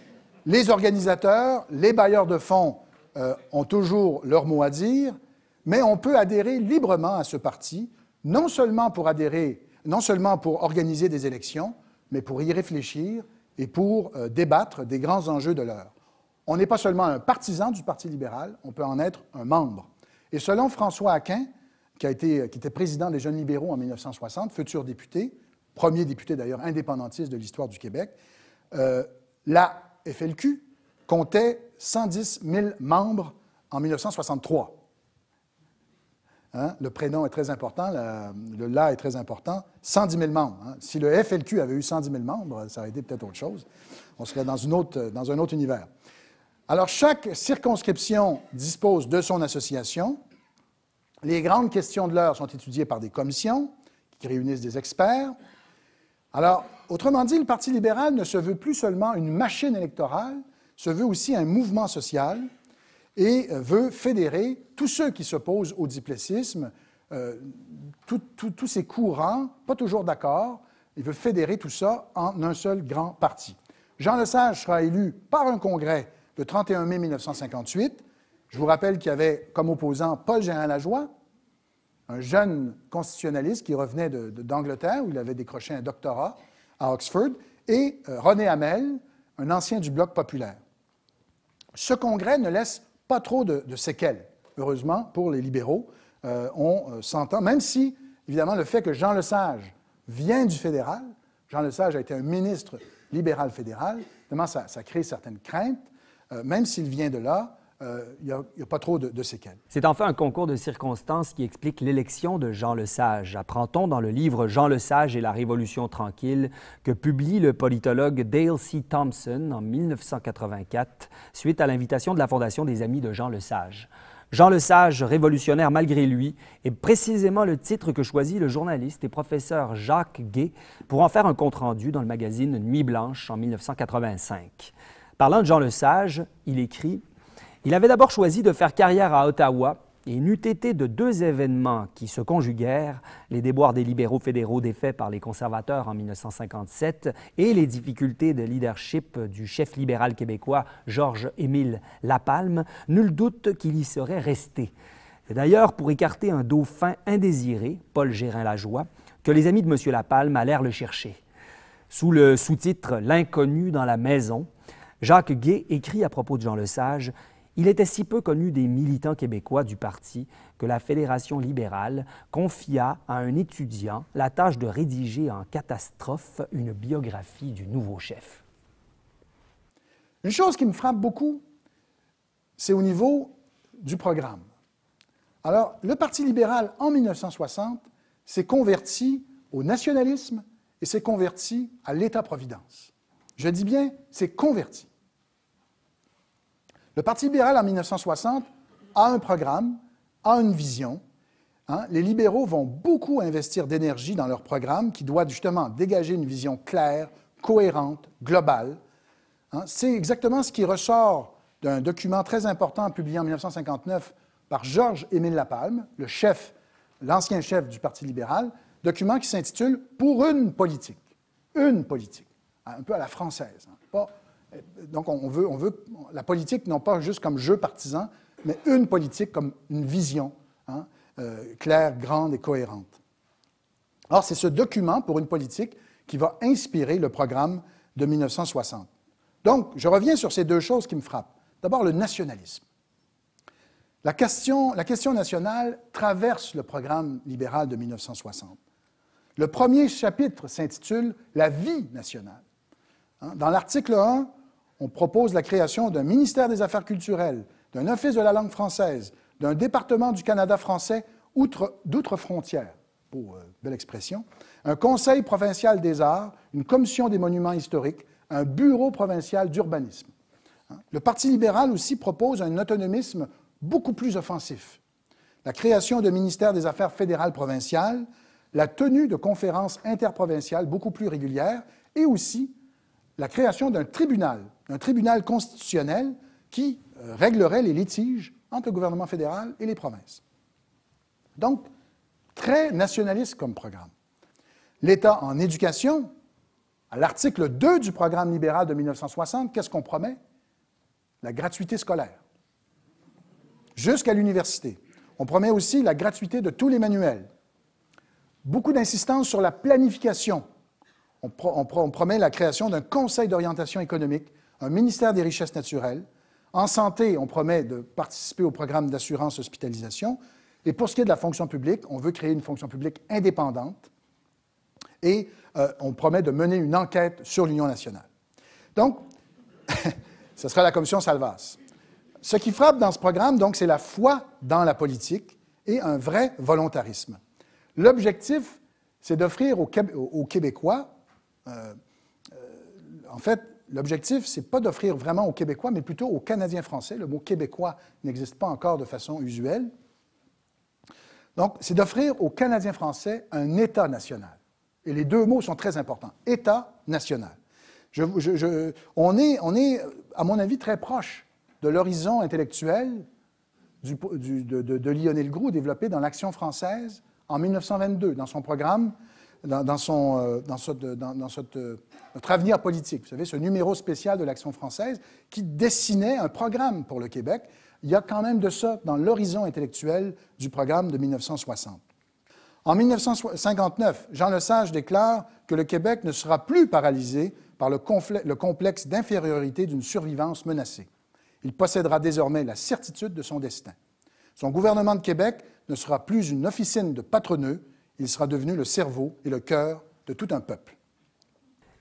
les organisateurs, les bailleurs de fonds euh, ont toujours leur mot à dire, mais on peut adhérer librement à ce parti, non seulement pour adhérer, non seulement pour organiser des élections, mais pour y réfléchir et pour euh, débattre des grands enjeux de l'heure. On n'est pas seulement un partisan du Parti libéral, on peut en être un membre. Et selon François Aquin, qui, a été, euh, qui était président des Jeunes libéraux en 1960, futur député, premier député d'ailleurs indépendantiste de l'histoire du Québec, la FLQ comptait 110 000 membres en 1963. Hein, le prénom est très important, le la est très important. 110 000 membres. Hein. Si le FLQ avait eu 110 000 membres, ça aurait été peut-être autre chose. On serait dans, une autre, dans un autre univers. Alors, chaque circonscription dispose de son association. Les grandes questions de l'heure sont étudiées par des commissions qui réunissent des experts. Alors, autrement dit, le Parti libéral ne se veut plus seulement une machine électorale, se veut aussi un mouvement social et veut fédérer tous ceux qui s'opposent au diplessisme, euh, tous ces courants, pas toujours d'accord. Il veut fédérer tout ça en un seul grand parti. Jean Lesage sera élu par un congrès le 31 mai 1958. Je vous rappelle qu'il y avait comme opposant Paul gérard Lajoie, un jeune constitutionnaliste qui revenait d'Angleterre, où il avait décroché un doctorat à Oxford, et euh, René Hamel, un ancien du Bloc populaire. Ce congrès ne laisse pas trop de, séquelles, heureusement pour les libéraux. Euh, on euh, s'entend, même si, évidemment, le fait que Jean Lesage vient du fédéral, Jean Lesage a été un ministre libéral fédéral, évidemment, ça, crée certaines craintes, même s'il vient de là, il euh, n'y a, pas trop de, séquelles. C'est enfin un concours de circonstances qui explique l'élection de Jean Lesage. Apprend-on dans le livre Jean Le Sage et la Révolution tranquille que publie le politologue Dale C. Thompson en 1984 suite à l'invitation de la Fondation des Amis de Jean Le Sage. Jean Le Sage révolutionnaire malgré lui, est précisément le titre que choisit le journaliste et professeur Jacques Gay pour en faire un compte-rendu dans le magazine Nuit Blanche en 1985. Parlant de Jean Le Sage, il écrit il avait d'abord choisi de faire carrière à Ottawa et n'eût été de deux événements qui se conjuguèrent, les déboires des libéraux fédéraux défaits par les conservateurs en 1957 et les difficultés de leadership du chef libéral québécois Georges-Émile Lapalme, nul doute qu'il y serait resté. C'est d'ailleurs pour écarter un dauphin indésiré, Paul Gérin-Lajoie, que les amis de M. Lapalme allèrent le chercher. Sous le sous-titre L'inconnu dans la maison, Jacques Gay écrit à propos de Jean Lesage il était si peu connu des militants québécois du parti que la Fédération libérale confia à un étudiant la tâche de rédiger en catastrophe une biographie du nouveau chef. Une chose qui me frappe beaucoup, c'est au niveau du programme. Alors, le Parti libéral, en 1960, s'est converti au nationalisme et s'est converti à l'État-providence. Je dis bien, s'est converti. Le Parti libéral en 1960 a un programme, a une vision. Hein. Les libéraux vont beaucoup investir d'énergie dans leur programme qui doit justement dégager une vision claire, cohérente, globale. Hein. C'est exactement ce qui ressort d'un document très important publié en 1959 par Georges-Émile Lapalme, le chef, l'ancien chef du Parti libéral, document qui s'intitule Pour une politique. Une politique, hein, un peu à la française, donc, on veut, la politique non pas juste comme jeu partisan, mais une politique comme une vision hein, euh, claire, grande et cohérente. Or, c'est ce document pour une politique qui va inspirer le programme de 1960. Donc, je reviens sur ces deux choses qui me frappent. D'abord, le nationalisme. La question, la question nationale traverse le programme libéral de 1960. Le premier chapitre s'intitule La vie nationale. Hein, dans l'article 1, on propose la création d'un ministère des Affaires culturelles, d'un office de la langue française, d'un département du Canada français d'outre-frontières, pour euh, belle expression, un conseil provincial des arts, une commission des monuments historiques, un bureau provincial d'urbanisme. Hein? Le Parti libéral aussi propose un autonomisme beaucoup plus offensif. La création de ministères des Affaires fédérales provinciales, la tenue de conférences interprovinciales beaucoup plus régulières et aussi la création d'un tribunal un tribunal constitutionnel qui euh, réglerait les litiges entre le gouvernement fédéral et les provinces. Donc, très nationaliste comme programme. L'État en éducation, à l'article 2 du programme libéral de 1960, qu'est-ce qu'on promet? La gratuité scolaire. Jusqu'à l'université. On promet aussi la gratuité de tous les manuels. Beaucoup d'insistance sur la planification. on promet la création d'un conseil d'orientation économique un ministère des Richesses naturelles. En santé, on promet de participer au programme d'assurance hospitalisation. Et pour ce qui est de la fonction publique, on veut créer une fonction publique indépendante et euh, on promet de mener une enquête sur l'Union nationale. Donc, ce sera la commission Salvas. Ce qui frappe dans ce programme, donc, c'est la foi dans la politique et un vrai volontarisme. L'objectif, c'est d'offrir aux, Québécois, euh, euh, en fait, L'objectif, ce n'est pas d'offrir vraiment aux Québécois, mais plutôt aux Canadiens français. Le mot québécois n'existe pas encore de façon usuelle. Donc, c'est d'offrir aux Canadiens français un État national. Et les deux mots sont très importants. État national. Je, on, est, on, est, à mon avis, très proche de l'horizon intellectuel de, de, de, Lionel Groux développé dans l'Action française en 1922, dans son programme, dans, son, euh, dans, dans cette notre avenir politique. Vous savez, ce numéro spécial de l'Action française qui dessinait un programme pour le Québec. Il y a quand même de ça dans l'horizon intellectuel du programme de 1960. En 1959, Jean Lesage déclare que le Québec ne sera plus paralysé par le, complexe d'infériorité d'une survivance menacée. Il possédera désormais la certitude de son destin. Son gouvernement de Québec ne sera plus une officine de patronneux, il sera devenu le cerveau et le cœur de tout un peuple.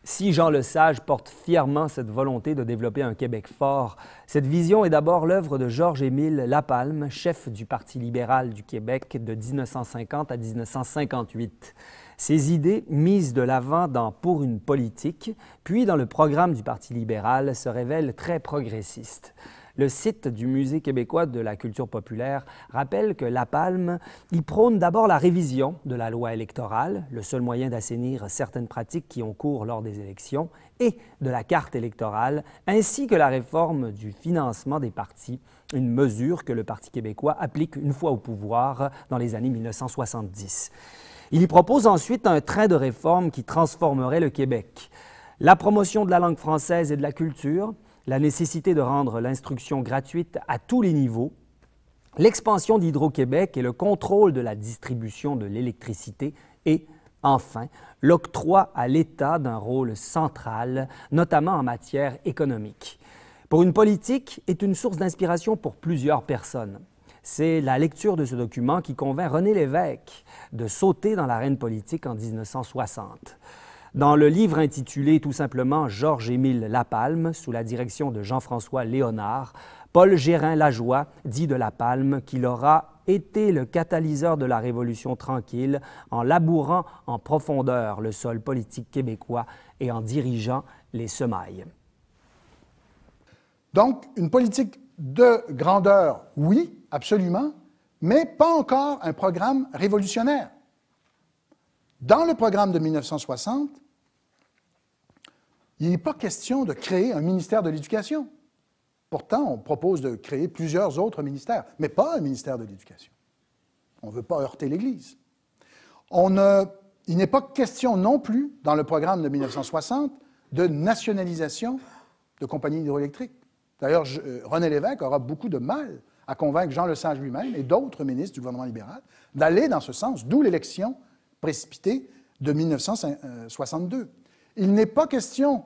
Si Jean Sage porte fièrement cette volonté de développer un Québec fort, cette vision est d'abord l'œuvre de Georges-Émile Lapalme, chef du Parti libéral du Québec de 1950 à 1958. Ses idées, mises de l'avant dans Pour une politique, puis dans le programme du Parti libéral, se révèlent très progressistes. Le site du Musée québécois de la culture populaire rappelle que La Palme y prône d'abord la révision de la loi électorale, le seul moyen d'assainir certaines pratiques qui ont cours lors des élections, et de la carte électorale, ainsi que la réforme du financement des partis, une mesure que le Parti québécois applique une fois au pouvoir dans les années 1970. Il y propose ensuite un train de réforme qui transformerait le Québec. La promotion de la langue française et de la culture, la nécessité de rendre l'instruction gratuite à tous les niveaux, l'expansion d'Hydro-Québec et le contrôle de la distribution de l'électricité et, enfin, l'octroi à l'État d'un rôle central, notamment en matière économique. Pour une politique est une source d'inspiration pour plusieurs personnes. C'est la lecture de ce document qui convainc René Lévesque de sauter dans l'arène politique en 1960. Dans le livre intitulé tout simplement Georges-Émile Lapalme, sous la direction de Jean-François Léonard, Paul Gérin-Lajoie dit de Lapalme qu'il aura été le catalyseur de la Révolution tranquille en labourant en profondeur le sol politique québécois et en dirigeant les semailles. Donc, une politique de grandeur, oui, absolument, mais pas encore un programme révolutionnaire. Dans le programme de 1960, il n'est pas question de créer un ministère de l'Éducation. Pourtant, on propose de créer plusieurs autres ministères, mais pas un ministère de l'Éducation. On ne veut pas heurter l'Église. il n'est pas question non plus, dans le programme de 1960, de nationalisation de compagnies hydroélectriques. D'ailleurs, euh, René Lévesque aura beaucoup de mal à convaincre Jean Lesage lui-même et d'autres ministres du gouvernement libéral d'aller dans ce sens, d'où l'élection précipitée de 1962. Il n'est pas question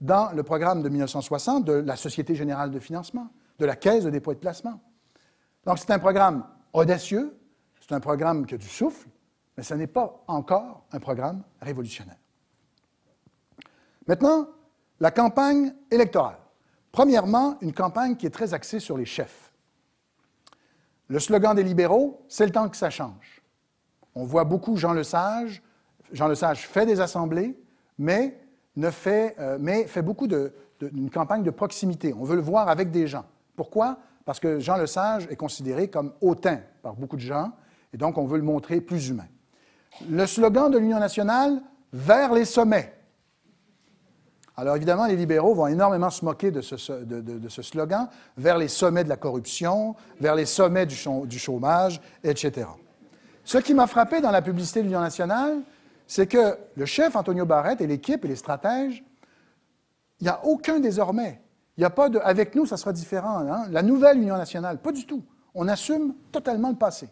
dans le programme de 1960 de la Société générale de financement, de la Caisse de dépôt et de placement. Donc c'est un programme audacieux, c'est un programme qui a du souffle, mais ce n'est pas encore un programme révolutionnaire. Maintenant, la campagne électorale. Premièrement, une campagne qui est très axée sur les chefs. Le slogan des libéraux, c'est le temps que ça change. On voit beaucoup Jean Lesage. Jean Lesage fait des assemblées, euh, mais, fait, beaucoup d'une campagne de proximité. On veut le voir avec des gens. Pourquoi? Parce que Jean Le Sage est considéré comme hautain par beaucoup de gens, et donc on veut le montrer plus humain. Le slogan de l'Union nationale, vers les sommets. Alors évidemment, les libéraux vont énormément se moquer de ce, slogan, vers les sommets de la corruption, vers les sommets du chômage, etc. Ce qui m'a frappé dans la publicité de l'Union nationale, c'est que le chef Antonio Barrette et l'équipe et les stratèges, il n'y a aucun désormais. Il n'y a pas de avec nous, ça sera différent. Hein. La nouvelle Union nationale, pas du tout. On assume totalement le passé.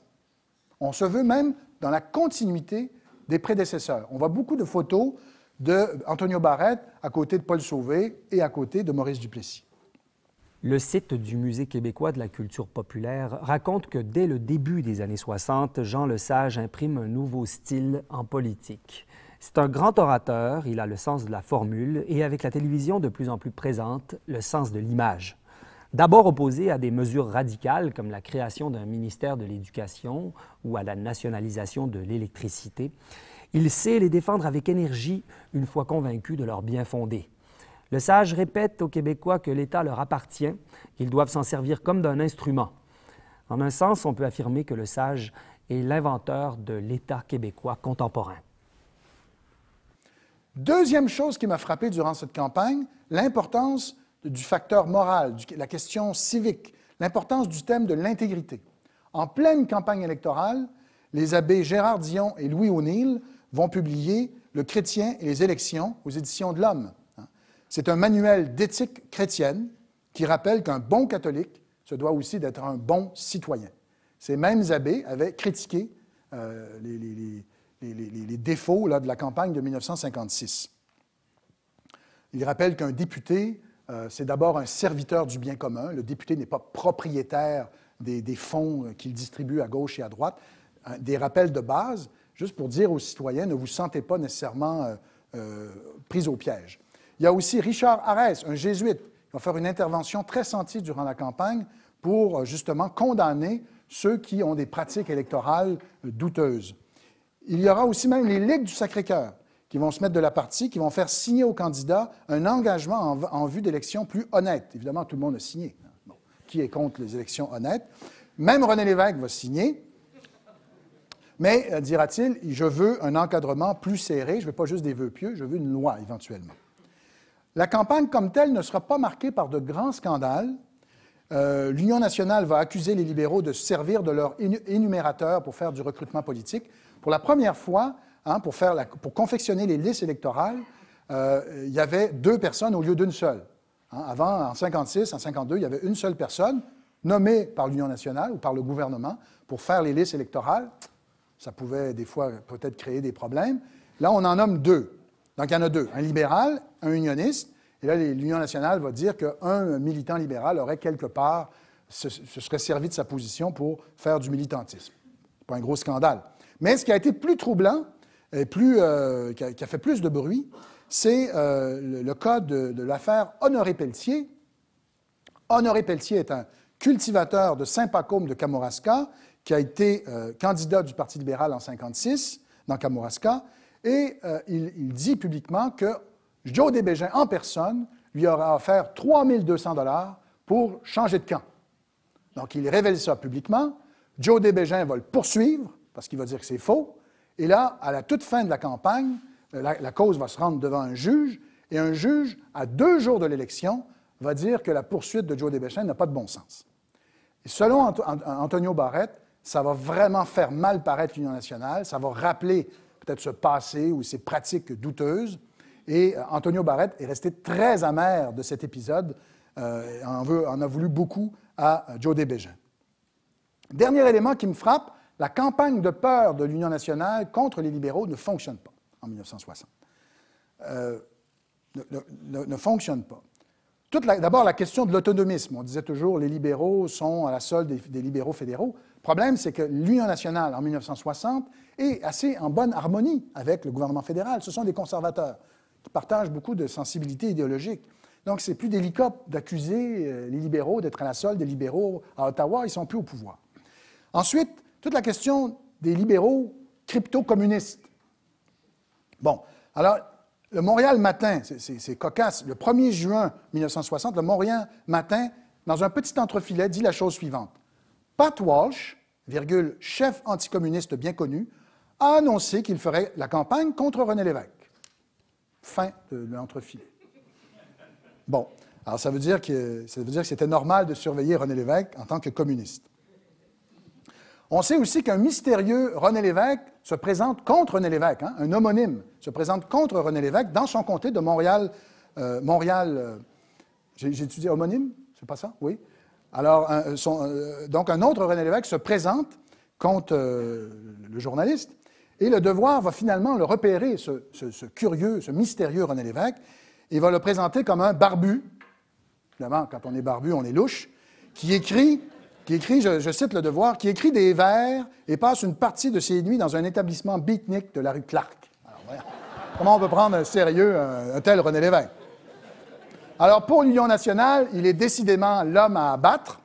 On se veut même dans la continuité des prédécesseurs. On voit beaucoup de photos d'Antonio Barrett Barrette à côté de Paul Sauvé et à côté de Maurice Duplessis. Le site du Musée québécois de la culture populaire raconte que dès le début des années 60, Jean Lesage imprime un nouveau style en politique. C'est un grand orateur, il a le sens de la formule et avec la télévision de plus en plus présente, le sens de l'image. D'abord opposé à des mesures radicales comme la création d'un ministère de l'Éducation ou à la nationalisation de l'électricité, il sait les défendre avec énergie une fois convaincu de leur bien fondé. Le sage répète aux Québécois que l'État leur appartient, qu'ils doivent s'en servir comme d'un instrument. En un sens, on peut affirmer que le sage est l'inventeur de l'État québécois contemporain. Deuxième chose qui m'a frappé durant cette campagne, l'importance du facteur moral, la question civique, l'importance du thème de l'intégrité. En pleine campagne électorale, les abbés Gérard Dion et Louis O'Neill vont publier Le Chrétien et les élections aux éditions de l'Homme. C'est un manuel d'éthique chrétienne qui rappelle qu'un bon catholique se doit aussi d'être un bon citoyen. Ces mêmes abbés avaient critiqué euh, les, défauts de la campagne de 1956. Il rappelle qu'un député, euh, c'est d'abord un serviteur du bien commun. Le député n'est pas propriétaire des, fonds qu'il distribue à gauche et à droite. Des rappels de base, juste pour dire aux citoyens, ne vous sentez pas nécessairement euh, pris au piège. Il y a aussi Richard Arès, un jésuite, qui va faire une intervention très sentie durant la campagne pour euh, justement condamner ceux qui ont des pratiques électorales euh, douteuses. Il y aura aussi même les Ligues du Sacré-Cœur qui vont se mettre de la partie, qui vont faire signer aux candidats un engagement en, vue d'élections plus honnêtes. Évidemment, tout le monde a signé. Qui est contre les élections honnêtes? Même René Lévesque va signer. Mais, euh, dira-t-il, je veux un encadrement plus serré, je ne veux pas juste des vœux pieux, je veux une loi éventuellement. La campagne comme telle ne sera pas marquée par de grands scandales. Euh, L'Union nationale va accuser les libéraux de servir de leur énumérateur pour faire du recrutement politique. Pour la première fois, hein, pour, confectionner les listes électorales, euh, il y avait deux personnes au lieu d'une seule. Hein, avant, en 56, en 52, il y avait une seule personne nommée par l'Union nationale ou par le gouvernement pour faire les listes électorales. Ça pouvait des fois peut-être créer des problèmes. Là, on en nomme deux. Donc, il y en a deux, un libéral, un unioniste. Et là, l'Union nationale va dire qu'un militant libéral aurait quelque part, se, serait servi de sa position pour faire du militantisme. Pas un gros scandale. Mais ce qui a été plus troublant et plus, euh, qui, a, fait plus de bruit, c'est euh, le, cas de, l'affaire Honoré Pelletier. Honoré Pelletier est un cultivateur de Saint-Pacôme de Kamouraska qui a été euh, candidat du Parti libéral en 1956 dans Kamouraska et euh, il, dit publiquement que Joe Desbégins, en personne, lui aura offert 3200 dollars pour changer de camp. Donc, il révèle ça publiquement. Joe Desbégins va le poursuivre parce qu'il va dire que c'est faux. Et là, à la toute fin de la campagne, euh, la, cause va se rendre devant un juge et un juge, à deux jours de l'élection, va dire que la poursuite de Joe Desbéchins n'a pas de bon sens. selon Antonio Barrette, ça va vraiment faire mal paraître l'Union nationale, ça va rappeler peut-être se passer ou ses pratiques douteuses. Et euh, Antonio Barrett est resté très amer de cet épisode. Euh, en, a voulu beaucoup à euh, Joe Desbégin. Dernier élément qui me frappe, la campagne de peur de l'Union nationale contre les libéraux ne fonctionne pas en 1960. Euh, ne, fonctionne pas. D'abord, la question de l'autonomisme. On disait toujours les libéraux sont à la solde des, des libéraux fédéraux. Le problème, c'est que l'Union nationale, en 1960, et assez en bonne harmonie avec le gouvernement fédéral. Ce sont des conservateurs qui partagent beaucoup de sensibilités idéologiques. Donc, c'est plus délicat d'accuser euh, les libéraux d'être à la solde des libéraux à Ottawa. Ils sont plus au pouvoir. Ensuite, toute la question des libéraux crypto-communistes. Bon, alors, le Montréal Matin, c'est cocasse, le 1er juin 1960, le Montréal Matin, dans un petit entrefilet, dit la chose suivante. Pat Walsh, virgule, chef anticommuniste bien connu, a annoncé qu'il ferait la campagne contre René Lévesque. Fin de l'entrefilet. Bon, alors ça veut dire que c'était normal de surveiller René Lévesque en tant que communiste. On sait aussi qu'un mystérieux René Lévesque se présente contre René Lévesque, hein, un homonyme se présente contre René Lévesque dans son comté de Montréal. Euh, Montréal, euh, j'ai étudié homonyme, c'est pas ça? Oui. Alors, euh, donc un autre René Lévesque se présente contre le journaliste et le devoir va finalement le repérer, ce, curieux, ce mystérieux René Lévesque, et va le présenter comme un barbu. Évidemment, quand on est barbu, on est louche, qui écrit, qui écrit je, cite le devoir, qui écrit des vers et passe une partie de ses nuits dans un établissement beatnik de la rue Clark. Alors, comment on peut prendre sérieux un, tel René Lévesque? Alors, pour l'Union nationale, il est décidément l'homme à abattre.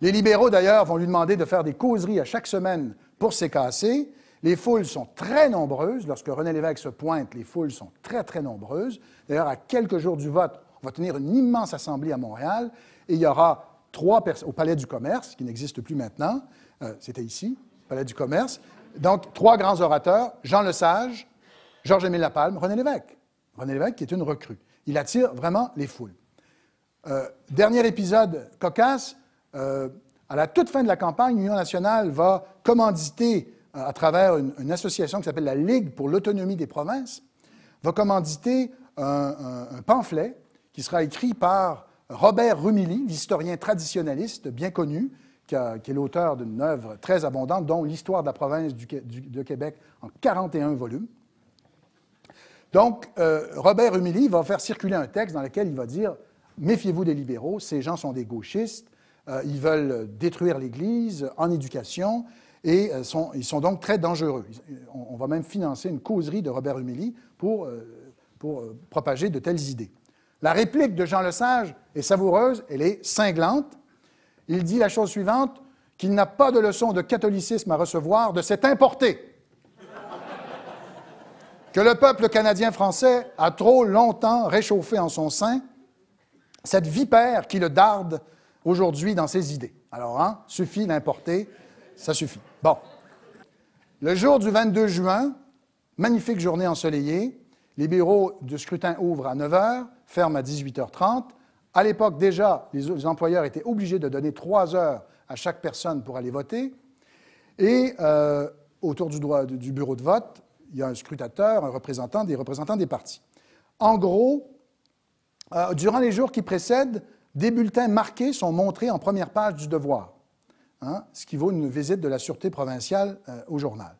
Les libéraux, d'ailleurs, vont lui demander de faire des causeries à chaque semaine pour s'écasser. Les foules sont très nombreuses. Lorsque René Lévesque se pointe, les foules sont très, très nombreuses. D'ailleurs, à quelques jours du vote, on va tenir une immense assemblée à Montréal et il y aura trois personnes au Palais du Commerce, qui n'existe plus maintenant. Euh, c'était ici, Palais du Commerce. Donc, trois grands orateurs, Jean Lesage, Georges-Émile Lapalme, René Lévesque. René Lévesque qui est une recrue. Il attire vraiment les foules. Euh, dernier épisode cocasse, euh, à la toute fin de la campagne, l'Union nationale va commanditer à travers une, association qui s'appelle la Ligue pour l'autonomie des provinces, va commanditer un, pamphlet qui sera écrit par Robert Rumilly, l'historien traditionnaliste bien connu, qui, est l'auteur d'une œuvre très abondante, dont l'histoire de la province du, de Québec en 41 volumes. Donc, euh, Robert Rumilly va faire circuler un texte dans lequel il va dire Méfiez-vous des libéraux, ces gens sont des gauchistes, euh, ils veulent détruire l'Église en éducation, et euh, ils sont donc très dangereux. Euh, on, va même financer une causerie de Robert Humilly pour, euh, propager de telles idées. La réplique de Jean Lesage est savoureuse, elle est cinglante. Il dit la chose suivante qu'il n'a pas de leçon de catholicisme à recevoir de cet importé. que le peuple canadien-français a trop longtemps réchauffé en son sein cette vipère qui le darde aujourd'hui dans ses idées. Alors, hein, suffit d'importer… Ça suffit. Bon. Le jour du 22 juin, magnifique journée ensoleillée. Les bureaux de scrutin ouvrent à 9 h, ferment à 18h30. À l'époque, déjà, les employeurs étaient obligés de donner trois heures à chaque personne pour aller voter. Et euh, autour du, droit, du bureau de vote, il y a un scrutateur, un représentant, des représentants des partis. En gros, euh, durant les jours qui précèdent, des bulletins marqués sont montrés en première page du devoir. Hein, ce qui vaut une visite de la Sûreté provinciale euh, au journal.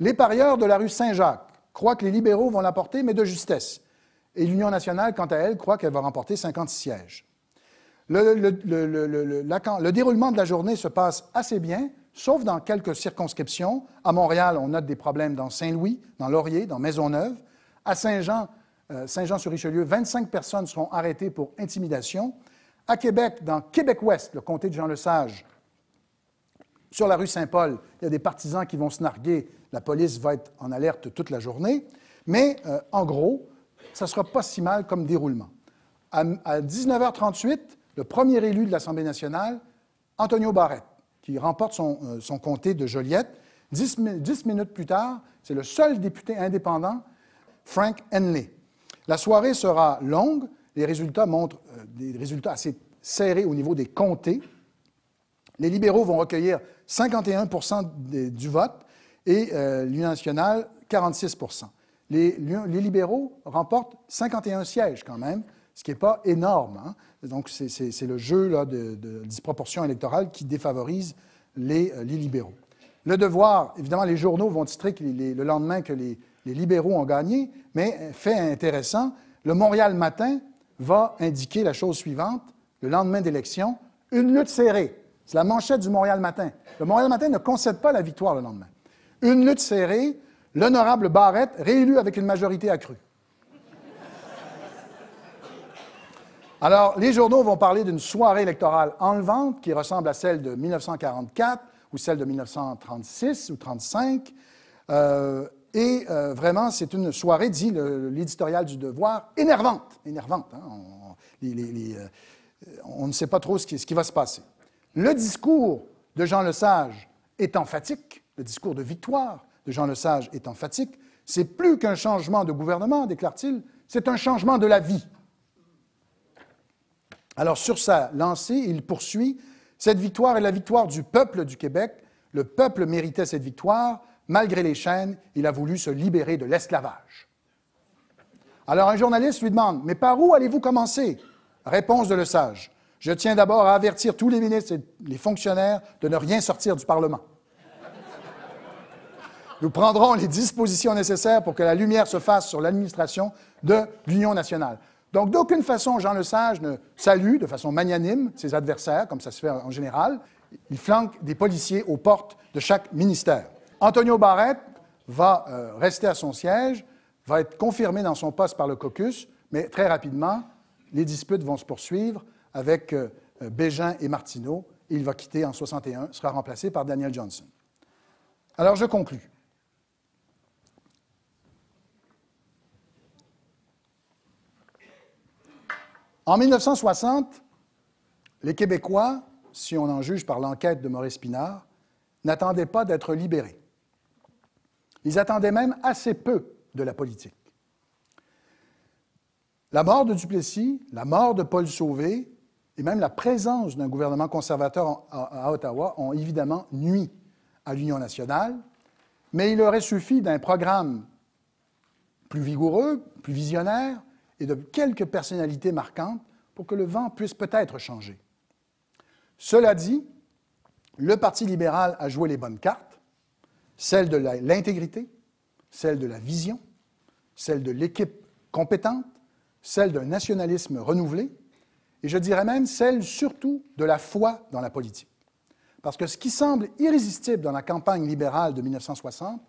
Les parieurs de la rue Saint-Jacques croient que les libéraux vont l'apporter, mais de justesse. Et l'Union nationale, quant à elle, croit qu'elle va remporter 56 sièges. Le, déroulement de la journée se passe assez bien, sauf dans quelques circonscriptions. À Montréal, on note des problèmes dans Saint-Louis, dans Laurier, dans Maisonneuve. À Saint-Jean, euh, Saint-Jean-sur-Richelieu, 25 personnes seront arrêtées pour intimidation. À Québec, dans Québec-Ouest, le comté de Jean-Lesage, sur la rue Saint-Paul, il y a des partisans qui vont se narguer, la police va être en alerte toute la journée, mais euh, en gros, ça ne sera pas si mal comme déroulement. À, 19h38, le premier élu de l'Assemblée nationale, Antonio Barrett, qui remporte euh, son, comté de Joliette. Dix, minutes plus tard, c'est le seul député indépendant, Frank Henley. La soirée sera longue, les résultats montrent euh, des résultats assez serrés au niveau des comtés. Les libéraux vont recueillir 51 du vote et euh, l'Union nationale 46 les, libéraux remportent 51 sièges quand même, ce qui n'est pas énorme. Hein. Donc c'est le jeu là, de, disproportion électorale qui défavorise euh, les, libéraux. Le devoir, évidemment, les journaux vont titrer le lendemain que les, libéraux ont gagné, mais euh, fait intéressant, le Montréal Matin va indiquer la chose suivante, le lendemain d'élection, une lutte serrée c'est la manchette du Montréal Matin. Le Montréal Matin ne concède pas la victoire le lendemain. Une lutte serrée, l'honorable Barrette réélu avec une majorité accrue. Alors, les journaux vont parler d'une soirée électorale enlevante qui ressemble à celle de 1944 ou celle de 1936 ou 1935. Euh, et euh, vraiment, c'est une soirée, dit l'éditorial du Devoir, énervante. Énervante. Hein. Euh, on, ne sait pas trop ce qui va se passer. Le discours de Jean Lesage est emphatique, le discours de victoire de Jean Lesage est emphatique. C'est plus qu'un changement de gouvernement, déclare-t-il, c'est un changement de la vie. Alors sur sa lancée, il poursuit, Cette victoire est la victoire du peuple du Québec. Le peuple méritait cette victoire. Malgré les chaînes, il a voulu se libérer de l'esclavage. Alors un journaliste lui demande, Mais par où allez-vous commencer Réponse de le sage. Je tiens d'abord à avertir tous les ministres et les fonctionnaires de ne rien sortir du Parlement. Nous prendrons les dispositions nécessaires pour que la lumière se fasse sur l'administration de l'Union nationale. Donc, d'aucune façon, Jean Lesage ne salue de façon magnanime ses adversaires, comme ça se fait en général. Il flanque des policiers aux portes de chaque ministère. Antonio Barret va euh, rester à son siège, va être confirmé dans son poste par le caucus, mais très rapidement, les disputes vont se poursuivre avec euh, Bégin et Martineau. Et il va quitter en 61, sera remplacé par Daniel Johnson. Alors je conclus. En 1960, les Québécois, si on en juge par l'enquête de Maurice Pinard, n'attendaient pas d'être libérés. Ils attendaient même assez peu de la politique. La mort de Duplessis, la mort de Paul Sauvé et même la présence d'un gouvernement conservateur à, Ottawa ont évidemment nui à l'Union nationale, mais il aurait suffi d'un programme plus vigoureux, plus visionnaire et de quelques personnalités marquantes pour que le vent puisse peut-être changer. Cela dit, le Parti libéral a joué les bonnes cartes, celle de l'intégrité, celle de la vision, celle de l'équipe compétente, celle d'un nationalisme renouvelé, et je dirais même celle surtout de la foi dans la politique. Parce que ce qui semble irrésistible dans la campagne libérale de 1960,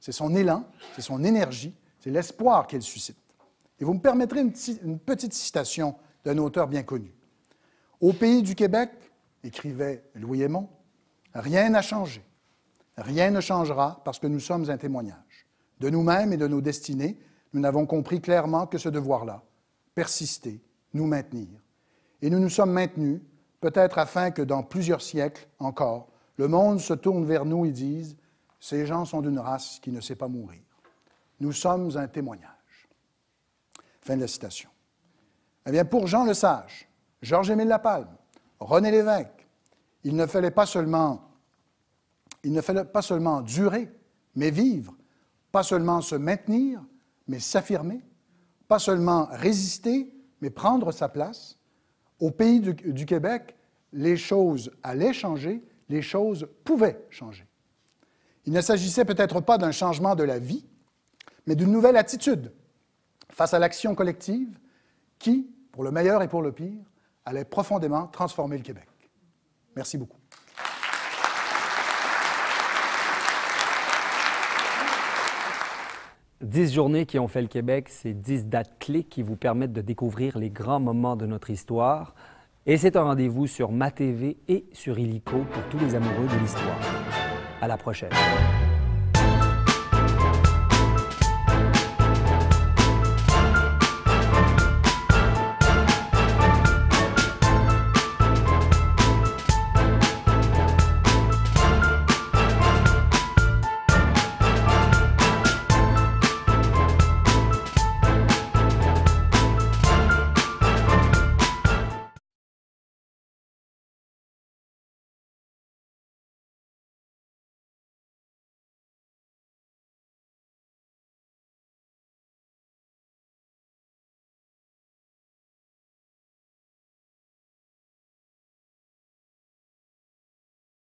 c'est son élan, c'est son énergie, c'est l'espoir qu'elle suscite. Et vous me permettrez une, petite citation d'un auteur bien connu. Au pays du Québec, écrivait Louis Aymon, rien n'a changé. Rien ne changera parce que nous sommes un témoignage. De nous-mêmes et de nos destinées, nous n'avons compris clairement que ce devoir-là, persister, nous maintenir, et nous nous sommes maintenus, peut-être afin que dans plusieurs siècles encore, le monde se tourne vers nous et dise Ces gens sont d'une race qui ne sait pas mourir. Nous sommes un témoignage. Fin de la citation. Eh bien, pour Jean le Sage, Georges-Émile Lapalme, René Lévesque, il ne fallait pas seulement, il ne fallait pas seulement durer, mais vivre, pas seulement se maintenir, mais s'affirmer, pas seulement résister, mais prendre sa place, au pays du, Québec, les choses allaient changer, les choses pouvaient changer. Il ne s'agissait peut-être pas d'un changement de la vie, mais d'une nouvelle attitude face à l'action collective qui, pour le meilleur et pour le pire, allait profondément transformer le Québec. Merci beaucoup. 10 journées qui ont fait le Québec, c'est 10 dates clés qui vous permettent de découvrir les grands moments de notre histoire. Et c'est un rendez-vous sur MaTV et sur Illico pour tous les amoureux de l'histoire. À la prochaine.